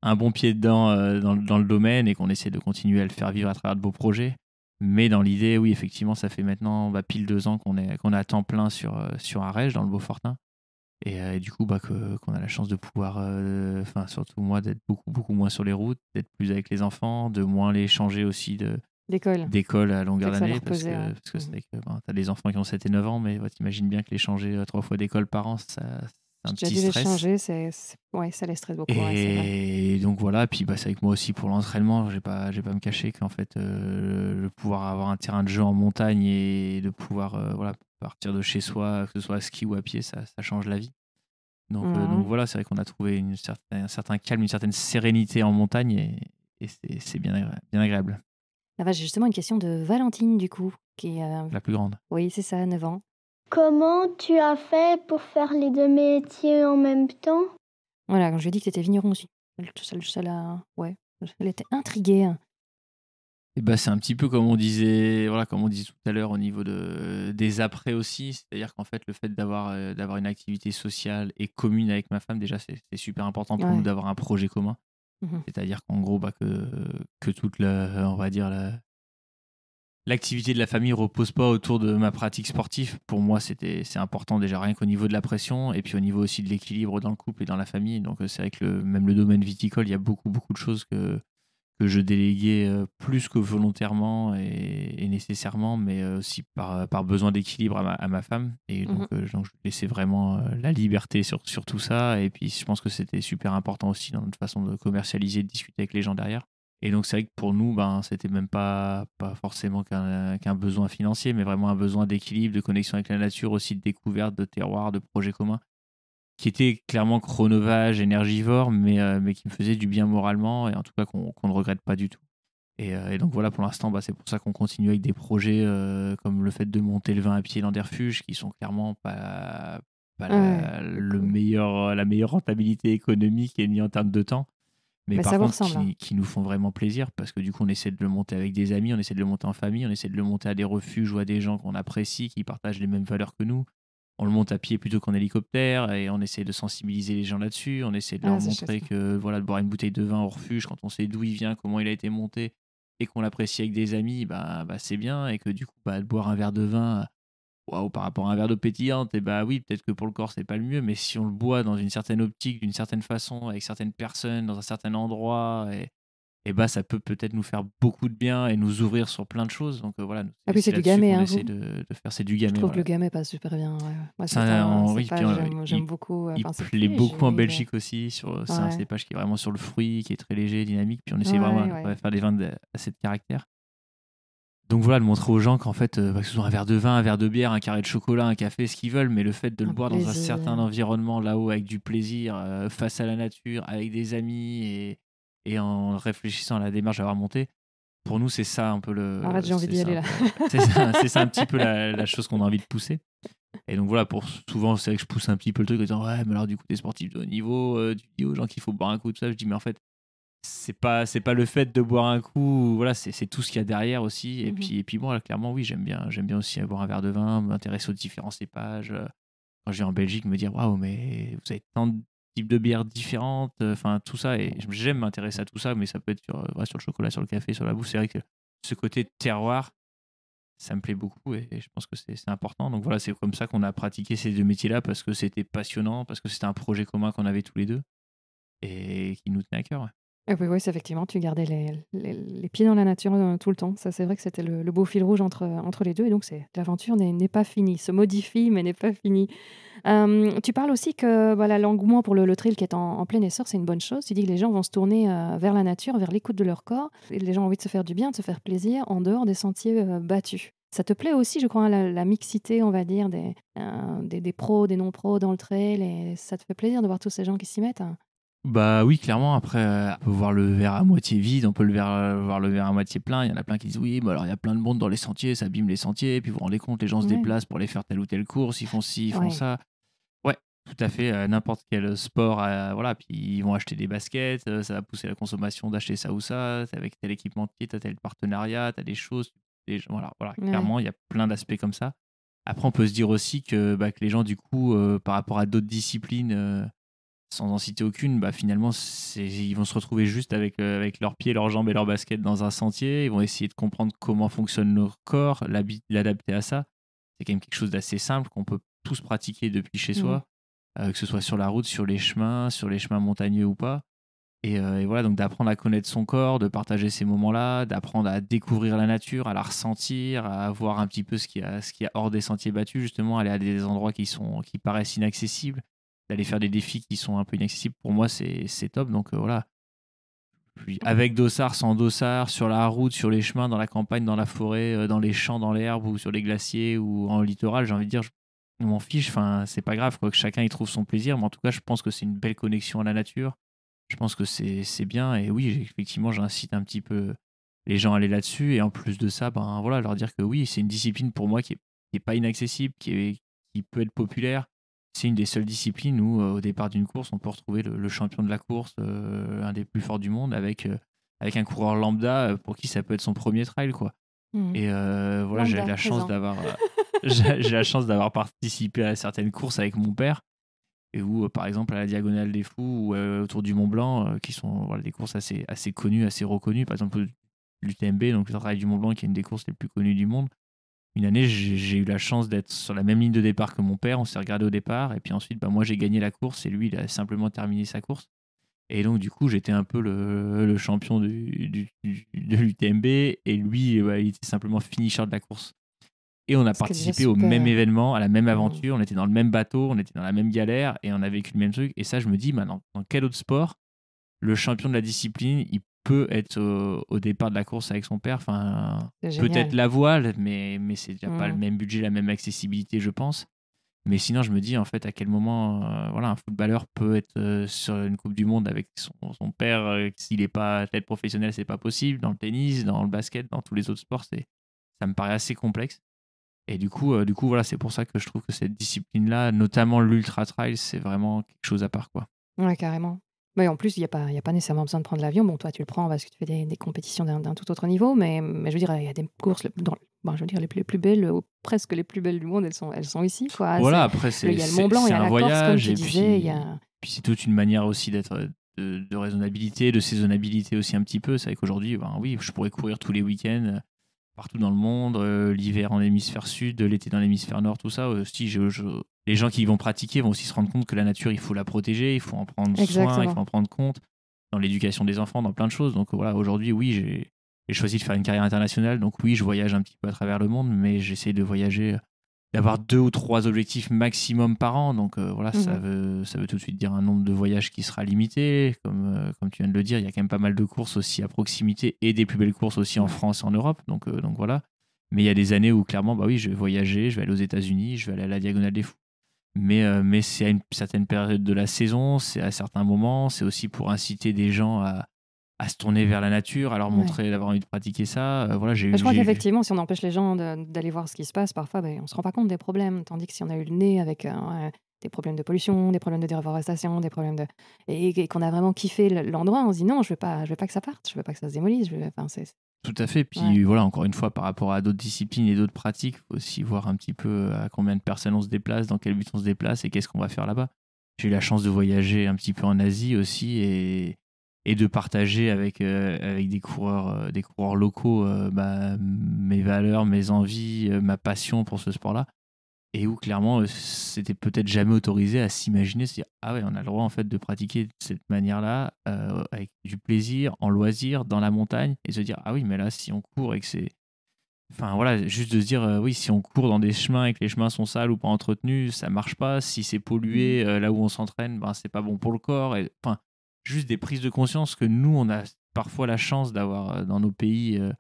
un, bon pied dedans euh, dans, le domaine et qu'on essaie de continuer à le faire vivre à travers de beaux projets. Mais dans l'idée, oui, effectivement, ça fait maintenant bah, pile deux ans qu'on est, qu'on à temps plein sur, euh, sur Arège, dans le Beaufortin. Et, euh, et du coup, bah, qu'on a la chance de pouvoir, euh, surtout moi, d'être beaucoup, beaucoup moins sur les routes, d'être plus avec les enfants, de moins les changer aussi d'école à longueur d'année parce, que, parce que, mmh. ben, des enfants qui ont 7 et 9 ans mais tu t'imagines bien que les changer trois fois d'école par an ça, j'ai petit déjà stress. ouais, ça laisse stresse beaucoup. Et donc voilà, puis bah, c'est avec moi aussi pour l'entraînement, j'ai pas, j'ai pas me cacher qu'en fait, euh, le pouvoir avoir un terrain de jeu en montagne et de pouvoir euh, voilà, partir de chez soi, que ce soit à ski ou à pied, ça, change la vie. Donc, euh, donc mmh. voilà, c'est vrai qu'on a trouvé une un certain calme, une certaine sérénité en montagne et, c'est, bien, agréable, bien agréable. Ah bah, j'ai justement une question de Valentine du coup. Qui, La plus grande. Oui, c'est ça, 9 ans. Comment tu as fait pour faire les deux métiers en même temps Voilà, quand je lui ai dit que tu étais vigneron aussi, ouais, elle était intriguée. Eh ben, c'est un petit peu comme on disait, voilà, comme on disait tout à l'heure au niveau de, des après aussi, c'est-à-dire qu'en fait le fait d'avoir euh, d'avoir une activité sociale et commune avec ma femme déjà c'est super important pour nous d'avoir un projet commun, mhm. c'est-à-dire qu'en gros bah, que que toute la, on va dire la, l'activité de la famille repose pas autour de ma pratique sportive. Pour moi, c'était c'est important déjà rien qu'au niveau de la pression et puis au niveau aussi de l'équilibre dans le couple et dans la famille. Donc euh, c'est vrai que même le domaine viticole, il y a beaucoup beaucoup de choses que que je déléguais euh, plus que volontairement et, nécessairement, mais euh, aussi par, par besoin d'équilibre à, ma, femme. Et mmh donc, je laissais vraiment la liberté sur, sur tout ça. Et puis, je pense que c'était super important aussi dans notre façon de commercialiser, de discuter avec les gens derrière. Et donc, c'est vrai que pour nous, ben, c'était même pas, pas forcément qu'un besoin financier, mais vraiment un besoin d'équilibre, de connexion avec la nature, aussi de découverte, de terroir, de projets communs, qui était clairement chronovage, énergivore, mais, euh, mais qui me faisait du bien moralement, et en tout cas qu'on ne regrette pas du tout. Et, euh, donc voilà, pour l'instant, bah, c'est pour ça qu'on continue avec des projets euh, comme le fait de monter le vin à pied dans des refuges, qui sont clairement pas, pas la, le meilleur, la meilleure rentabilité économique et ni en termes de temps mais bah, par contre hein. qui, nous font vraiment plaisir parce que du coup on essaie de le monter avec des amis, on essaie de le monter en famille, on essaie de le monter à des refuges ou à des gens qu'on apprécie, qui partagent les mêmes valeurs que nous. On le monte à pied plutôt qu'en hélicoptère et on essaie de sensibiliser les gens là-dessus. On essaie de ah, leur montrer que voilà, de boire une bouteille de vin au refuge quand on sait d'où il vient, comment il a été monté et qu'on l'apprécie avec des amis, bah, bah c'est bien et que du coup bah, de boire un verre de vin waouh, par rapport à un verre d'eau pétillante, et eh bah ben oui, peut-être que pour le corps, c'est pas le mieux, mais si on le boit dans une certaine optique, d'une certaine façon, avec certaines personnes, dans un certain endroit, et, et eh bah ben, ça peut peut-être nous faire beaucoup de bien et nous ouvrir sur plein de choses. Donc euh, voilà. Ah c'est du gamet. Hein, de, de, faire, c'est du Je trouve que le gamay passe super bien. Moi, c'est un, j'aime beaucoup. Il plaît beaucoup en Belgique aussi. Sur, C'est un cépage qui est vraiment sur le fruit, qui est très léger, dynamique. Puis on essaie vraiment de faire des vins de, assez de caractère. Donc voilà, de montrer aux gens qu'en fait, euh, bah, que ce soit un verre de vin, un verre de bière, un carré de chocolat, un café, ce qu'ils veulent, mais le fait de le boire dans un certain environnement là-haut, avec du plaisir, euh, face à la nature, avec des amis et, en réfléchissant à la démarche à avoir pour nous, c'est ça un peu le. Arrête, j'ai envie d'y aller là. c'est ça, un petit peu la, chose qu'on a envie de pousser. Et donc voilà, pour souvent, c'est vrai que je pousse un petit peu le truc en disant Ouais, mais alors du coup, des sportifs de haut niveau, du euh, tu aux gens qu'il faut boire un coup de ça. Je dis Mais en fait, c'est pas c'est pas le fait de boire un coup voilà c'est tout ce qu'il y a derrière aussi et mhm. puis et puis moi bon, clairement oui j'aime bien j'aime bien aussi boire un verre de vin m'intéresser aux différents cépages euh, quand je vais en Belgique me dire waouh mais vous avez tant de types de bières différentes euh, enfin tout ça et j'aime m'intéresser à tout ça mais ça peut être sur, euh, sur le chocolat sur le café sur la bouffe c'est vrai que ce côté terroir ça me plaît beaucoup et, je pense que c'est important donc voilà c'est comme ça qu'on a pratiqué ces deux métiers là parce que c'était passionnant parce que c'était un projet commun qu'on avait tous les deux et qui nous tenait à cœur ah oui, effectivement, tu gardais les, pieds dans la nature euh, tout le temps. Ça, c'est vrai que c'était le, beau fil rouge entre, entre les deux. Et donc, l'aventure n'est pas finie, se modifie, mais n'est pas finie. tu parles aussi que voilà, l'engouement pour le, trail qui est en, plein essor, c'est une bonne chose. Tu dis que les gens vont se tourner euh, vers la nature, vers l'écoute de leur corps. les gens ont envie de se faire du bien, de se faire plaisir en dehors des sentiers euh, battus. Ça te plaît aussi, je crois, la, mixité, on va dire, des, des, pros, des non-pros dans le trail. Et ça te fait plaisir de voir tous ces gens qui s'y mettent. Hein? Bah oui, clairement. Après, euh, on peut voir le verre à moitié vide, on peut le euh, voir le verre à moitié plein. Il y en a plein qui disent oui, alors il y a plein de monde dans les sentiers, ça abîme les sentiers. puis vous vous rendez compte, les gens se déplacent pour aller faire telle ou telle course, ils font ci, ils font ça. Ouais, tout à fait. Euh, n'importe quel sport, voilà. Puis ils vont acheter des baskets, ça va pousser la consommation d'acheter ça ou ça. Avec tel équipement, équipement, t'as tel partenariat, t'as des choses. Voilà, Clairement, il y a plein d'aspects comme ça. Après, on peut se dire aussi que, bah, que les gens, du coup, par rapport à d'autres disciplines sans en citer aucune, bah finalement, ils vont se retrouver juste avec, euh, avec leurs pieds, leurs jambes et leurs baskets dans un sentier. Ils vont essayer de comprendre comment fonctionne leur corps, l'adapter à ça. C'est quand même quelque chose d'assez simple qu'on peut tous pratiquer depuis chez mmh. soi, euh, que ce soit sur la route, sur les chemins, sur les chemins montagneux ou pas. Euh, et, voilà, donc d'apprendre à connaître son corps, de partager ces moments-là, d'apprendre à découvrir la nature, à la ressentir, à voir un petit peu ce qu'il y a, a hors des sentiers battus, justement, aller à des endroits qui, sont, qui paraissent inaccessibles d'aller faire des défis qui sont un peu inaccessibles, pour moi, c'est top. Donc euh, voilà. Puis avec dossard, sans dossard, sur la route, sur les chemins, dans la campagne, dans la forêt, euh, dans les champs, dans l'herbe ou sur les glaciers ou en littoral, j'ai envie de dire, je m'en fiche. Enfin, c'est pas grave, que chacun y trouve son plaisir. Mais en tout cas, je pense que c'est une belle connexion à la nature. Je pense que c'est bien. Et oui, effectivement, j'incite un petit peu les gens à aller là-dessus. Et en plus de ça, ben voilà, leur dire que oui, c'est une discipline pour moi qui est, pas inaccessible, qui, qui peut être populaire, c'est une des seules disciplines où, euh, au départ d'une course, on peut retrouver le, champion de la course, euh, un des plus forts du monde, avec, euh, avec un coureur lambda pour qui ça peut être son premier trail, quoi. Mmh. Et voilà, j'ai la chance d'avoir. j'ai la chance d'avoir participé à certaines courses avec mon père et où par exemple à la diagonale des fous ou autour du Mont Blanc qui sont des courses assez assez connues assez reconnues par exemple l'UTMB donc le trail du Mont Blanc qui est une des courses les plus connues du monde une année, j'ai eu la chance d'être sur la même ligne de départ que mon père. On s'est regardé au départ. Et puis ensuite, bah, moi, j'ai gagné la course et lui, il a simplement terminé sa course. Et donc, du coup, j'étais un peu le, champion de l'UTMB. Et lui, il était simplement finisher de la course. Et on a participé au même événement, à la même mmh. aventure. On était dans le même bateau, on était dans la même galère et on a vécu le même truc. Et ça, je me dis, maintenant, dans, dans quel autre sport le champion de la discipline, il peut être au, départ de la course avec son père. Enfin, peut-être la voile, mais, mais c'est déjà pas le mm. même budget, la même accessibilité, je pense. Mais sinon, je me dis en fait à quel moment euh, voilà, un footballeur peut être euh, sur une Coupe du Monde avec son, son père. Euh, s'il n'est pas athlète professionnel, c'est pas possible. Dans le tennis, dans le basket, dans tous les autres sports, ça me paraît assez complexe. Et du coup, du coup voilà, c'est pour ça que je trouve que cette discipline-là, notamment l'ultra-trail, c'est vraiment quelque chose à part. Quoi. Ouais, carrément en plus, il n'y a, pas, a pas nécessairement besoin de prendre l'avion. Bon, toi, tu le prends parce que tu fais des, compétitions d'un tout autre niveau, mais, je veux dire, il y a des courses dans, ben, je veux dire, les plus, belles, presque les plus belles du monde, elles sont, elles sont ici. Voilà, après, c'est un voyage, et puis, c'est toute une manière aussi d'être de, raisonnabilité, de saisonnabilité aussi un petit peu. C'est vrai qu'aujourd'hui, ben oui, je pourrais courir tous les week-ends partout dans le monde, euh, l'hiver en hémisphère sud, l'été dans l'hémisphère nord, tout ça. Aussi, euh, je, les gens qui vont pratiquer vont aussi se rendre compte que la nature, il faut la protéger, il faut en prendre soin, il faut en prendre compte dans l'éducation des enfants, dans plein de choses. Donc voilà, aujourd'hui, oui, j'ai choisi de faire une carrière internationale. Donc oui, je voyage un petit peu à travers le monde, mais j'essaie de voyager d'avoir mhm. deux ou trois objectifs maximum par an. Donc euh, voilà, ça, mhm. veut, ça veut tout de suite dire un nombre de voyages qui sera limité. Comme, euh, comme tu viens de le dire, il y a quand même pas mal de courses aussi à proximité et des plus belles courses aussi en France et en Europe. Donc, euh, donc voilà. Mais il y a des années où clairement, bah oui, je vais voyager, je vais aller aux États-Unis, je vais aller à la Diagonale des Fous. Mais, mais c'est à une certaine période de la saison, c'est à certains moments, c'est aussi pour inciter des gens à, à se tourner vers la nature, à leur montrer d'avoir envie de pratiquer ça. Euh, voilà, j'ai. Bah, je crois qu'effectivement, si on empêche les gens d'aller voir ce qui se passe, parfois, ben, on se rend pas compte des problèmes. Tandis que si on a eu le nez avec euh, des problèmes de pollution, des problèmes de déforestation, des problèmes de et, qu'on a vraiment kiffé l'endroit, on se dit non, je veux pas, je veux pas que ça parte, je veux pas que ça se démolisse. tout à fait. Puis voilà, encore une fois, par rapport à d'autres disciplines et d'autres pratiques, aussi voir un petit peu euh, à combien de personnes on se déplace, dans quel but on se déplace et qu'est-ce qu'on va faire là-bas. J'ai eu la chance de voyager un petit peu en Asie aussi et et de partager avec, euh, avec des, coureurs, euh, des coureurs locaux euh, bah, mes valeurs, mes envies, ma passion pour ce sport-là et où clairement c'était peut-être jamais autorisé à s'imaginer, se dire ah ouais on a le droit en fait de pratiquer de cette manière-là avec du plaisir, en loisir, dans la montagne et se dire ah oui mais là si on court et que c'est Enfin voilà, juste de se dire oui, si on court dans des chemins et que les chemins sont sales ou pas entretenus, ça marche pas. Si c'est pollué mmh. là où on s'entraîne, ben c'est pas bon pour le corps. Et, enfin, juste des prises de conscience que nous, on a parfois la chance d'avoir euh, dans nos pays euh,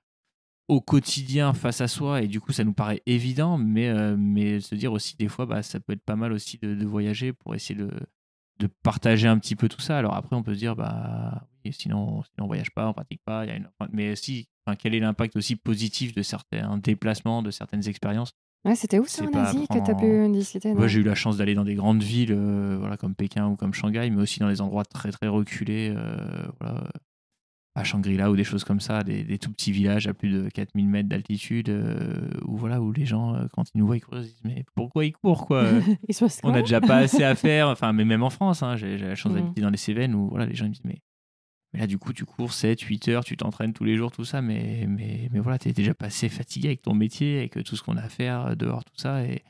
au quotidien face à soi. Et du coup, ça nous paraît évident, mais, euh, mais se dire aussi des fois, bah, ça peut être pas mal aussi de, voyager pour essayer de, partager un petit peu tout ça. Alors après, on peut se dire, bah, sinon, sinon on voyage pas, on pratique pas. une... Mais si, quel est l'impact aussi positif de certains déplacements, de certaines expériences Ouais, c'était où ça en Asie que tu as pu euh, J'ai eu la chance d'aller dans des grandes villes euh, voilà, comme Pékin ou comme Shanghai, mais aussi dans des endroits très très reculés, euh, voilà, à Shangri-La ou des choses comme ça, des, des, tout petits villages à plus de 4000 mètres d'altitude, où, voilà, où les gens, quand ils nous voient, ils courent, ils se disent Mais pourquoi ils courent quoi On n'a déjà pas assez à faire, enfin, mais même en France, hein, j'ai, la chance mm. d'habiter dans les Cévennes où voilà, les gens ils me disent Mais mais là, du coup, tu cours 7, 8 heures, tu t'entraînes tous les jours, tout ça, mais, mais, mais voilà, tu es déjà passé fatigué avec ton métier, avec euh, tout ce qu'on a à faire euh, dehors, tout ça. Et,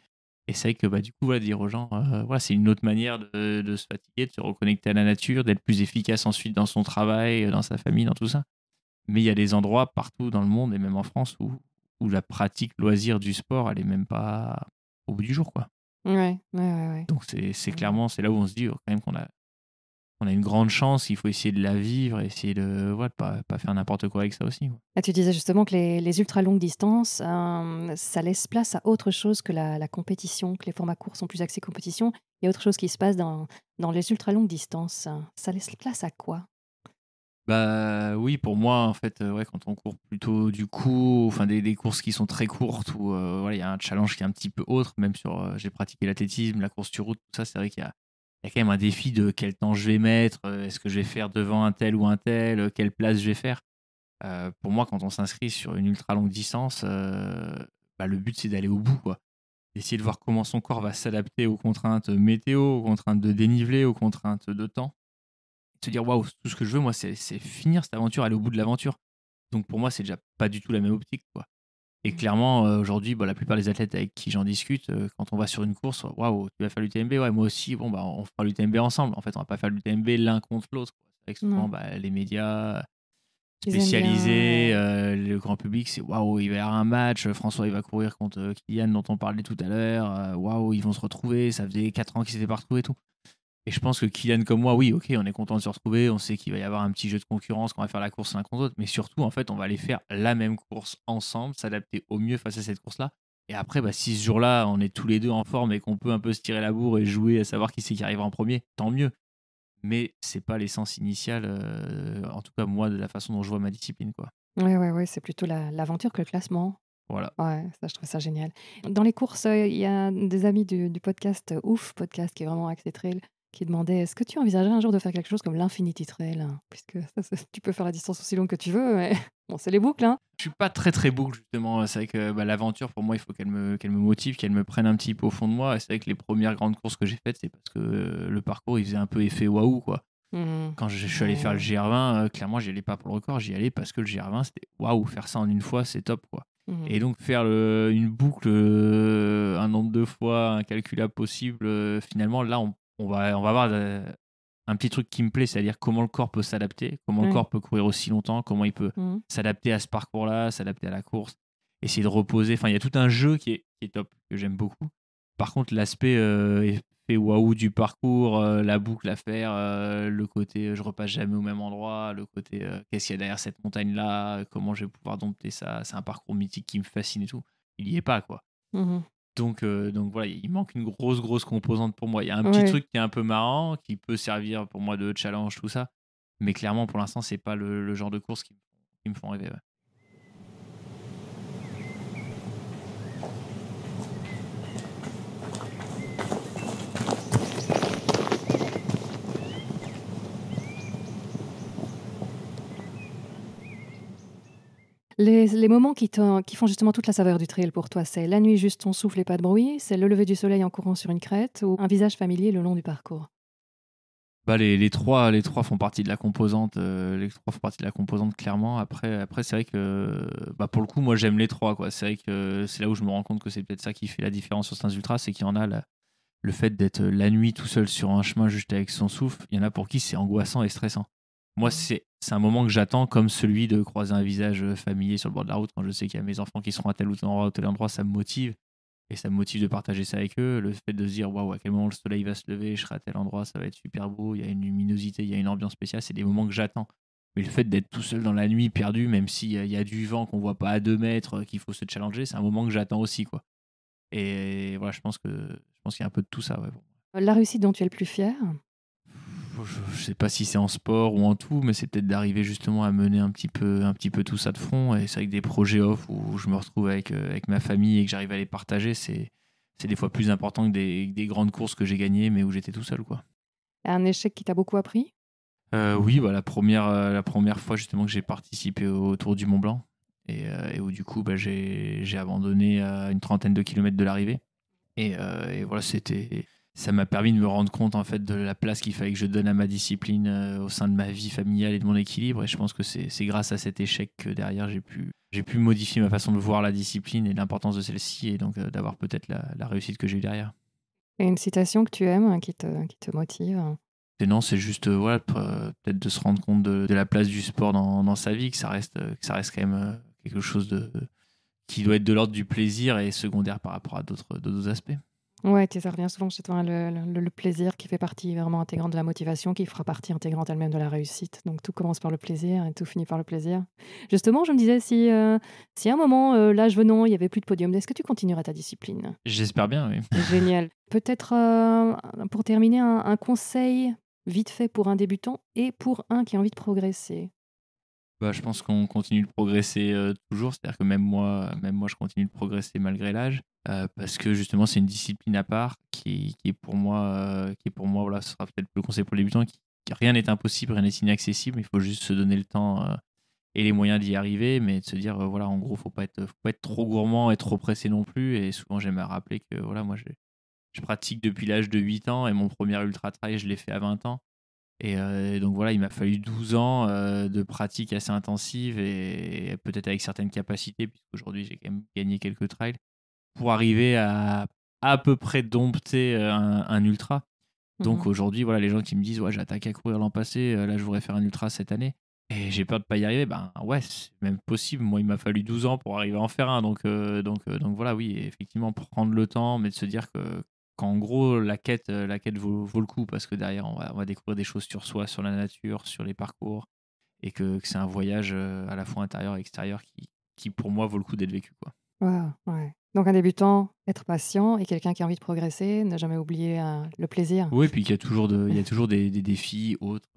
et c'est que bah, du coup, va dire aux gens, euh, voilà, c'est une autre manière de, se fatiguer, de se reconnecter à la nature, d'être plus efficace ensuite dans son travail, dans sa famille, dans tout ça. Mais il y a des endroits partout dans le monde, et même en France, où, où la pratique loisir du sport, elle est même pas au bout du jour, quoi. Ouais, ouais, ouais, Donc c'est clairement, c'est là où on se dit oh, quand même qu'on a on a une grande chance, il faut essayer de la vivre, essayer de voilà, pas, pas faire n'importe quoi avec ça aussi. Ah, tu disais justement que les, les ultra longues distances, euh, ça laisse place à autre chose que la, la, compétition, que les formats courts sont plus axés compétition. Il y a autre chose qui se passe dans, dans les ultra longues distances. Ça laisse place à quoi bah oui, pour moi, en fait, euh, ouais, quand on court plutôt du coup, enfin des, des courses qui sont très courtes où euh, voilà, il y a un challenge qui est un petit peu autre, même sur j'ai pratiqué l'athlétisme, la course sur route, tout ça, c'est vrai qu'il y a il y a quand même un défi de quel temps je vais mettre, euh, est-ce que je vais faire devant un tel ou un tel, euh, quelle place je vais faire. Euh, pour moi, quand on s'inscrit sur une ultra longue distance, bah, le but c'est d'aller au bout, quoi. Essayer de voir comment son corps va s'adapter aux contraintes météo, aux contraintes de dénivelé, aux contraintes de temps. se dire waouh, tout ce que je veux, moi, c'est finir cette aventure, aller au bout de l'aventure. Donc pour moi, c'est déjà pas du tout la même optique, quoi. Et mmh. clairement, euh, aujourd'hui, bah, la plupart des athlètes avec qui j'en discute, euh, quand on va sur une course, waouh, tu vas faire l'UTMB, ouais, moi aussi, bon, bah, on fera l'UTMB ensemble. En fait, on va pas faire l'UTMB l'un contre l'autre. C'est souvent, bah, les médias euh, spécialisés, le grand public, c'est waouh, il va y avoir un match, François, il va courir contre Kylian, dont on parlait tout à l'heure, waouh, ils vont se retrouver, ça faisait 4 ans qu'ils s'étaient pas retrouvés et tout. Et je pense que Kylian comme moi, oui, ok, on est content de se retrouver, on sait qu'il va y avoir un petit jeu de concurrence, qu'on va faire la course l'un contre l'autre, mais surtout, en fait, on va aller faire la même course ensemble, s'adapter au mieux face à cette course-là. Et après, bah, si ce jour-là, on est tous les deux en forme et qu'on peut un peu se tirer la bourre et jouer à savoir qui c'est qui arrivera en premier, tant mieux. Mais c'est pas l'essence initiale, euh, en tout cas moi, de la façon dont je vois ma discipline. quoi. Oui, oui, oui, c'est plutôt l'aventure que le classement. Voilà. Ouais, ça, je trouve ça génial. Dans les courses, euh, il y a des amis du, podcast Ouf, podcast qui est vraiment axé trail, qui demandait Est-ce que tu envisagerais un jour de faire quelque chose comme l'Infinity Trail Puisque tu peux faire la distance aussi longue que tu veux, mais bon, c'est les boucles. Hein. Je suis pas très très boucle, justement. C'est vrai que bah, l'aventure, pour moi, il faut qu'elle me, qu'elle me motive, qu'elle me prenne un petit peu au fond de moi. Et c'est vrai que les premières grandes courses que j'ai faites, c'est parce que euh, le parcours, il faisait un peu effet waouh, quoi. Mmh. Quand je, suis allé faire le mmh. GR20, euh, clairement, j'y allais pas pour le record, j'y allais parce que le GR20, c'était waouh, faire ça en une fois, c'est top, quoi. Mmh. Et donc faire une boucle euh, un nombre de fois incalculable possible, finalement, là, on on va, on va voir euh, un petit truc qui me plaît, c'est-à-dire comment le corps peut s'adapter, comment le mmh. corps peut courir aussi longtemps, comment il peut mmh. s'adapter à ce parcours-là, s'adapter à la course, essayer de reposer. Enfin, il y a tout un jeu qui est, top, que j'aime beaucoup. Par contre, l'aspect euh, waouh du parcours, euh, la boucle à faire, le côté je repasse jamais au même endroit, le côté qu'est-ce qu'il y a derrière cette montagne-là, comment je vais pouvoir dompter ça, c'est un parcours mythique qui me fascine et tout. Il y est pas, quoi. Mmh euh, donc, voilà, il manque une grosse, grosse composante pour moi. Il y a un petit truc qui est un peu marrant, qui peut servir pour moi de challenge, tout ça. Mais clairement, pour l'instant, c'est pas le, genre de course qui, me font rêver. Les, moments qui, font justement toute la saveur du trail pour toi, c'est la nuit juste on souffle et pas de bruit, c'est le lever du soleil en courant sur une crête ou un visage familier le long du parcours. Bah les, trois les trois font partie de la composante euh, les trois font partie de la composante clairement après après c'est vrai que bah, pour le coup moi j'aime les trois quoi c'est vrai que c'est là où je me rends compte que c'est peut-être ça qui fait la différence sur certains ultras c'est qu'il y en a le fait d'être la nuit tout seul sur un chemin juste avec son souffle il y en a pour qui c'est angoissant et stressant moi, c'est un moment que j'attends, comme celui de croiser un visage euh, familier sur le bord de la route quand je sais qu'il y a mes enfants qui seront à tel ou tel endroit, ça me motive. Et ça me motive de partager ça avec eux. Le fait de se dire, waouh, à quel moment le soleil va se lever, je serai à tel endroit, ça va être super beau, il y a une luminosité, il y a une ambiance spéciale, c'est des moments que j'attends. Mais le fait d'être tout seul dans la nuit, perdu, même s'il y a du vent qu'on voit pas à deux mètres, euh, qu'il faut se challenger, c'est un moment que j'attends aussi. quoi. Et voilà, je pense que je pense qu'il y a un peu de tout ça. Ouais, La réussite dont tu es le plus fier je sais pas si c'est en sport ou en tout, mais c'est peut-être d'arriver justement à mener un petit peu, un petit peu tout ça de front. Et c'est avec des projets off où je me retrouve avec, euh, avec ma famille et que j'arrive à les partager, c'est des fois plus important que des, grandes courses que j'ai gagnées, mais où j'étais tout seul, quoi. Un échec qui t'a beaucoup appris euh, Oui, bah, la première, euh, la première fois justement que j'ai participé au Tour du Mont Blanc et, où du coup bah, j'ai abandonné à une trentaine de kilomètres de l'arrivée. Et, et voilà, c'était ça m'a permis de me rendre compte en fait de la place qu'il fallait que je donne à ma discipline euh, au sein de ma vie familiale et de mon équilibre. Et je pense que c'est grâce à cet échec que derrière j'ai pu j'ai pu modifier ma façon de voir la discipline et l'importance de celle-ci et donc euh, d'avoir peut-être la, la, réussite que j'ai eu derrière. Et une citation que tu aimes, hein, qui, te, qui te motive non, c'est juste euh, voilà, peut-être de se rendre compte de, la place du sport dans, dans, sa vie, que ça reste, que ça reste quand même quelque chose de, qui doit être de l'ordre du plaisir et secondaire par rapport à d'autres aspects. Ouais, ça revient souvent chez toi, hein, le, plaisir qui fait partie vraiment intégrante de la motivation, qui fera partie intégrante elle-même de la réussite. Donc tout commence par le plaisir et tout finit par le plaisir. Justement, je me disais, si, euh, à un moment, euh, l'âge venant, il n'y avait plus de podium, est-ce que tu continueras ta discipline J'espère bien, oui. Génial. Peut-être, euh, pour terminer, un conseil vite fait pour un débutant et pour un qui a envie de progresser bah, je pense qu'on continue de progresser euh, toujours. C'est-à-dire que même moi, même moi, je continue de progresser malgré l'âge, euh, parce que justement, c'est une discipline à part qui, est pour moi, euh, qui est pour moi, voilà, ce sera peut-être le conseil pour les débutants, qui, rien n'est impossible, rien n'est inaccessible. Il faut juste se donner le temps et les moyens d'y arriver, mais de se dire, voilà, en gros, faut pas être, faut pas être trop gourmand et trop pressé non plus. Et souvent, j'aime à rappeler que voilà, moi, je, je pratique depuis l'âge de 8 ans et mon premier ultra trail, je l'ai fait à 20 ans. Euh, et donc voilà, il m'a fallu 12 ans euh, de pratique assez intensive et, peut-être avec certaines capacités, puisqu'aujourd'hui j'ai quand même gagné quelques trails, pour arriver à à peu près dompter euh, un, ultra. Donc mmh aujourd'hui, voilà, les gens qui me disent ouais, j'attaque à courir l'an passé, là je voudrais faire un ultra cette année et j'ai peur de pas y arriver, ben ouais, c'est même possible. Moi, il m'a fallu 12 ans pour arriver à en faire un. Donc, donc, donc voilà, oui, effectivement, prendre le temps, mais de se dire que qu'en gros, la quête, euh, la quête vaut, le coup parce que derrière, on va, découvrir des choses sur soi, sur la nature, sur les parcours, et que, c'est un voyage euh, à la fois intérieur et extérieur qui, pour moi, vaut le coup d'être vécu. Quoi. Donc un débutant, être patient, et quelqu'un qui a envie de progresser, ne jamais oublier euh, le plaisir. Oui, et puis il y a toujours, il y toujours des, des, défis autres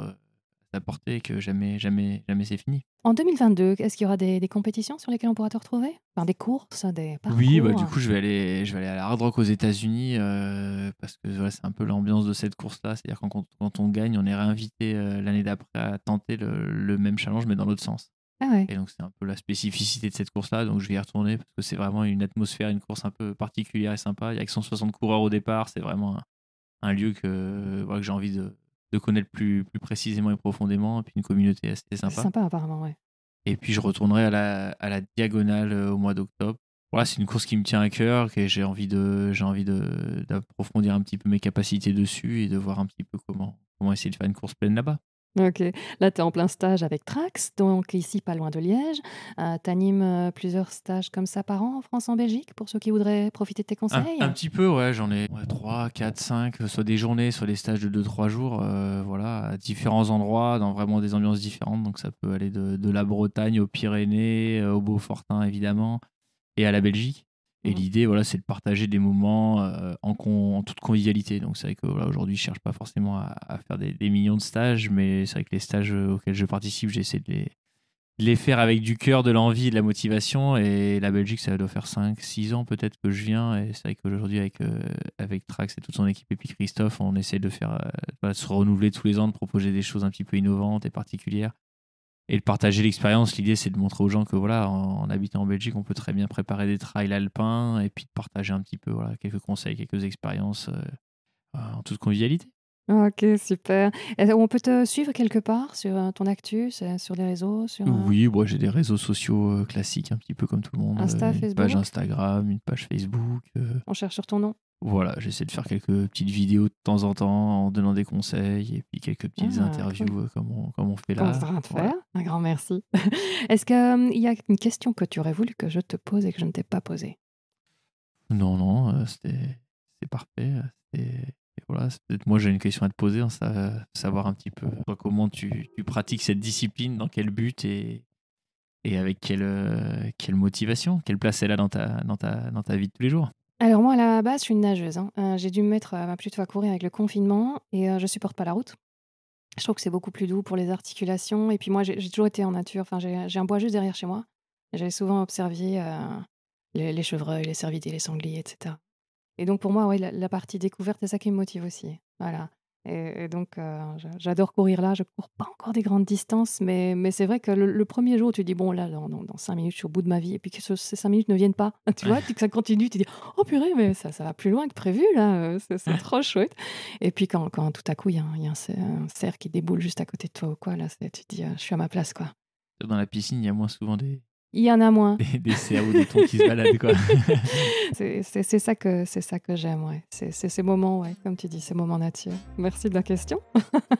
d'apporter que jamais, jamais, jamais c'est fini. En 2022, est-ce qu'il y aura des, compétitions sur lesquelles on pourra te retrouver ben, Des courses, des Oui, bah, du hein. coup, je vais aller, je vais aller à la Hard Rock aux États-Unis euh, parce que c'est un peu l'ambiance de cette course-là. C'est-à-dire quand, on, quand on gagne, on est réinvité euh, l'année d'après à tenter le, même challenge, mais dans l'autre sens. Ah et donc, c'est un peu la spécificité de cette course-là. Donc, je vais y retourner parce que c'est vraiment une atmosphère, une course un peu particulière et sympa. Il y a que 160 coureurs au départ. C'est vraiment un, un lieu que, voilà, que j'ai envie de, de connaître plus, plus précisément et profondément. Et puis une communauté assez sympa. sympa, apparemment, ouais. Et puis je retournerai à la, à la diagonale euh, au mois d'octobre. Voilà, c'est une course qui me tient à cœur, et j'ai envie de j'ai envie d'approfondir un petit peu mes capacités dessus et de voir un petit peu comment comment essayer de faire une course pleine là-bas. Ok, là tu es en plein stage avec Trax, donc ici pas loin de Liège. Euh, tu animes euh, plusieurs stages comme ça par an en France, en Belgique, pour ceux qui voudraient profiter de tes conseils Un, petit peu, ouais, j'en ai 3, 4, 5, soit des journées, soit des stages de 2-3 jours, euh, voilà, à différents endroits, dans vraiment des ambiances différentes. Donc ça peut aller de, de la Bretagne aux Pyrénées, euh, au Beaufortin évidemment, et à la Belgique. Et mmh. l'idée, voilà, c'est de partager des moments euh, en, toute convivialité. Donc c'est vrai que voilà, aujourd'hui, je cherche pas forcément à, faire des, millions de stages, mais c'est vrai que les stages euh, auxquels je participe, j'essaie de les, faire avec du cœur, de l'envie, de la motivation. Et la Belgique, ça doit faire 5-6 ans peut-être que je viens. Et c'est vrai qu'aujourd'hui, avec, euh, avec Trax et toute son équipe, et puis Christophe, on essaie de faire de se renouveler tous les ans, de proposer des choses un petit peu innovantes et particulières et de partager l'expérience. L'idée, c'est de montrer aux gens que voilà, en, habitant en Belgique, on peut très bien préparer des trails alpins et puis de partager un petit peu voilà, quelques conseils, quelques expériences euh, euh, en toute convivialité. Ok, super. on peut te suivre quelque part sur euh, ton actus, sur les réseaux sur, Oui, moi j'ai des réseaux sociaux classiques, un petit peu comme tout le monde. Insta, une page Instagram, une page Facebook. On cherche sur ton nom voilà, j'essaie de faire quelques petites vidéos de temps en temps en donnant des conseils et puis quelques petites ah, interviews euh, comme, on, comme, on, fait là. faire. Un grand merci. Est-ce qu'il euh, y a une question que tu aurais voulu que je te pose et que je ne t'ai pas posée Non, non, euh, c'est parfait. et voilà, moi j'ai une question à te poser, hein, savoir un petit peu comment tu, tu, pratiques cette discipline, dans quel but et, et avec quelle, quelle motivation, quelle place elle a dans ta, dans ta, dans ta vie de tous les jours. Alors moi, là, je suis une nageuse. Hein. Euh, j'ai dû me mettre euh, plutôt à courir avec le confinement et euh, je supporte pas la route. Je trouve que c'est beaucoup plus doux pour les articulations. Et puis moi, j'ai, toujours été en nature. Enfin, j'ai, un bois juste derrière chez moi. j'avais souvent observé les, chevreuils, les cervidés, les sangliers, etc. Et donc pour moi, la, la partie découverte, c'est ça qui me motive aussi. Voilà. Et, donc, euh, j'adore courir là. Je cours pas encore des grandes distances, mais, mais c'est vrai que le, premier jour, tu dis, bon, là, dans, dans, cinq minutes, je suis au bout de ma vie. Et puis que ces cinq minutes ne viennent pas, tu vois, que ça continue, tu dis, oh purée, mais ça, ça va plus loin que prévu, là. Euh, c'est trop chouette. Et puis quand, quand tout à coup, il y a, un, cerf qui déboule juste à côté de toi ou quoi, là, tu dis, euh, je suis à ma place, quoi. Dans la piscine, il y a moins souvent des, il y en a moins. Des, des cerfs des tons qui se baladent, quoi. c'est ça que, c'est ça que j'aime, ouais. C'est ces moments, ouais, comme tu dis, ces moments nature. Merci de la question.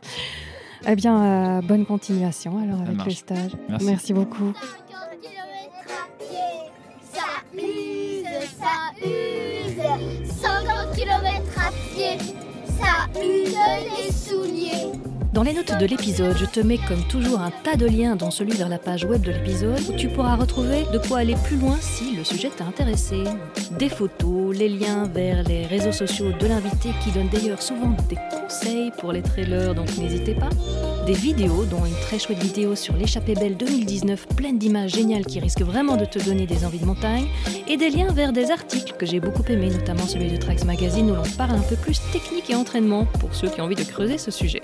eh bien, euh, bonne continuation alors avec le stage Merci, pied beaucoup. use les souliers. Dans les notes de l'épisode, je te mets comme toujours un tas de liens, dans celui vers la page web de l'épisode, où tu pourras retrouver de quoi aller plus loin si le sujet t'a intéressé. Des photos, les liens vers les réseaux sociaux de l'invité qui donne d'ailleurs souvent des conseils pour les trailers, donc n'hésitez pas. Des vidéos, dont une très chouette vidéo sur l'échappée belle 2019, pleine d'images géniales qui risquent vraiment de te donner des envies de montagne. Et des liens vers des articles que j'ai beaucoup aimés, notamment celui de Trax Magazine où l'on parle un peu plus technique et entraînement pour ceux qui ont envie de creuser ce sujet.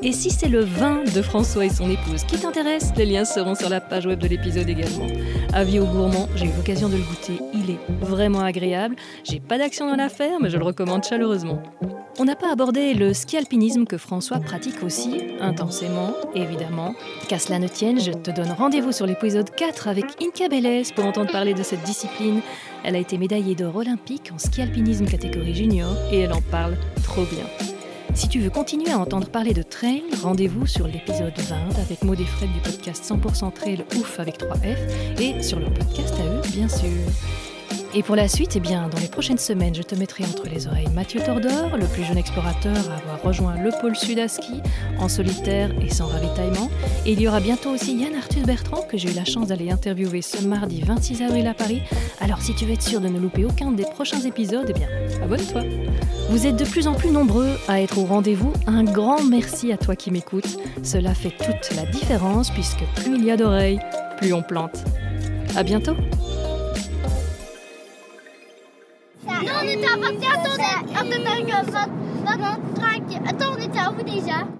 Et si c'est le vin de François et son épouse qui t'intéresse, les liens seront sur la page web de l'épisode également. Avis aux gourmands, j'ai eu l'occasion de le goûter, il est vraiment agréable. J'ai pas d'action dans l'affaire, mais je le recommande chaleureusement. On n'a pas abordé le ski alpinisme que François pratique aussi, intensément, évidemment. Qu'à cela ne tienne, je te donne rendez-vous sur l'épisode 4 avec Inka Bélez pour entendre parler de cette discipline. Elle a été médaillée d'or olympique en ski alpinisme catégorie junior et elle en parle trop bien. Si tu veux continuer à entendre parler de trail, rendez-vous sur l'épisode 20 avec Maud et Fred du podcast 100% Trail Ouf avec 3F et sur leur podcast à eux, bien sûr. Et pour la suite, eh bien, dans les prochaines semaines, je te mettrai entre les oreilles Mathieu Tordor, le plus jeune explorateur à avoir rejoint le pôle sud à ski, en solitaire et sans ravitaillement. Et il y aura bientôt aussi Yann Arthur Bertrand, que j'ai eu la chance d'aller interviewer ce mardi 26 avril à Paris. Alors si tu veux être sûr de ne louper aucun des prochains épisodes, eh bien, abonne-toi. Vous êtes de plus en plus nombreux à être au rendez-vous. Un grand merci à toi qui m'écoutes. Cela fait toute la différence puisque plus il y a d'oreilles, plus on plante. À bientôt! Non, on était à 24, on est, on était à 24, on était à 24,